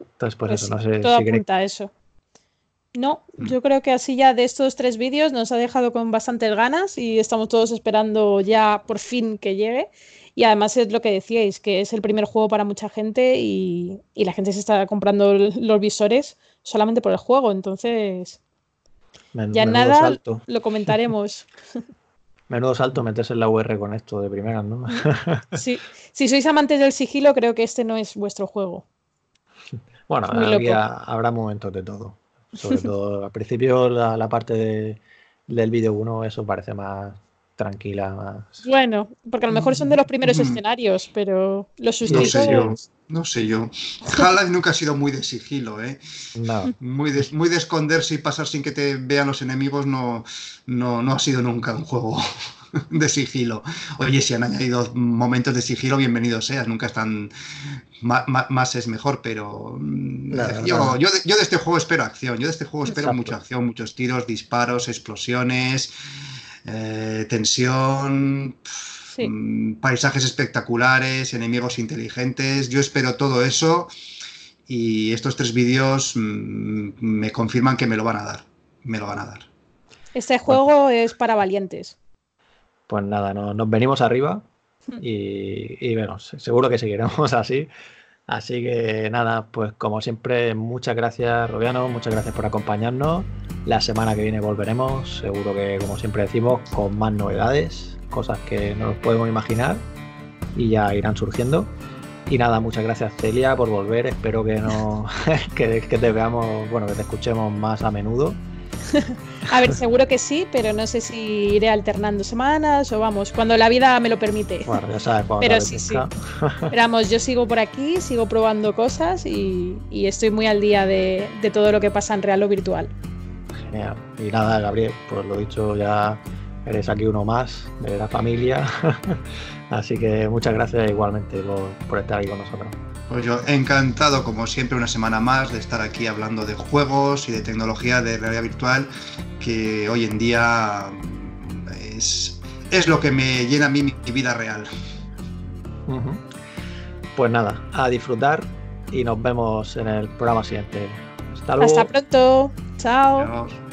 Speaker 3: Entonces, pues, pues eso, no sé. Todo si
Speaker 2: eso. No, mm. yo creo que así ya de estos tres vídeos nos ha dejado con bastantes ganas y estamos todos esperando ya por fin que llegue. Y además es lo que decíais, que es el primer juego para mucha gente y, la gente se está comprando los visores solamente por el juego. Entonces,
Speaker 1: ya nada lo
Speaker 2: comentaremos.
Speaker 1: Menudo salto meterse en la UR con esto de primera ¿no?
Speaker 2: sí, si sois amantes del sigilo, creo que este no es vuestro juego.
Speaker 1: Bueno, habrá momentos de todo. Sobre todo al principio la, parte del vídeo 1, eso parece más tranquila.
Speaker 2: Bueno, porque a lo mejor son de los primeros mm. escenarios, pero los sustitutos... No sé yo,
Speaker 3: no sé yo. nunca ha sido muy de sigilo, ¿eh? Muy de, muy de esconderse y pasar sin que te vean los enemigos no, no, no ha sido nunca un juego. de sigilo. Oye, si han añadido momentos de sigilo, bienvenido seas, nunca están. más es mejor, pero. Mm, yo, de, este juego espero acción, yo de este juego espero mucha acción, muchos tiros, disparos, explosiones, eh, tensión. Mm, paisajes espectaculares, enemigos inteligentes, yo espero todo eso y estos tres vídeos mm, me confirman que me lo van a dar, me lo van a dar.
Speaker 2: Este juego es para valientes
Speaker 3: pues nada, nos venimos
Speaker 1: arriba hmm. y, bueno, seguro que seguiremos así. Así que nada, pues como siempre, muchas gracias Robiano, muchas gracias por acompañarnos. La semana que viene volveremos, seguro que como siempre decimos, con más novedades, cosas que no nos podemos imaginar y ya irán surgiendo. Y nada, muchas gracias Celia por volver, espero que, no, que te veamos, bueno, que te escuchemos más a menudo
Speaker 2: A ver, seguro que sí, pero no sé si iré alternando semanas o vamos, cuando la vida me lo permite. Bueno, ya sabes, Pero sí, sí. Pero vamos, yo sigo por aquí, sigo probando cosas y, estoy muy al día de, todo lo que pasa en real o virtual.
Speaker 1: Genial. Y nada, Gabriel, pues lo dicho, ya eres aquí uno más de la familia. Así que muchas gracias igualmente por, por estar ahí con nosotros.
Speaker 3: Pues yo encantado, como siempre, una semana más de estar aquí hablando de juegos y de tecnología de realidad virtual, que hoy en día mm, es, lo que me llena a mí mi vida real. Pues nada, a disfrutar y
Speaker 1: nos vemos en el programa siguiente. Hasta luego. Hasta
Speaker 2: pronto. Chao.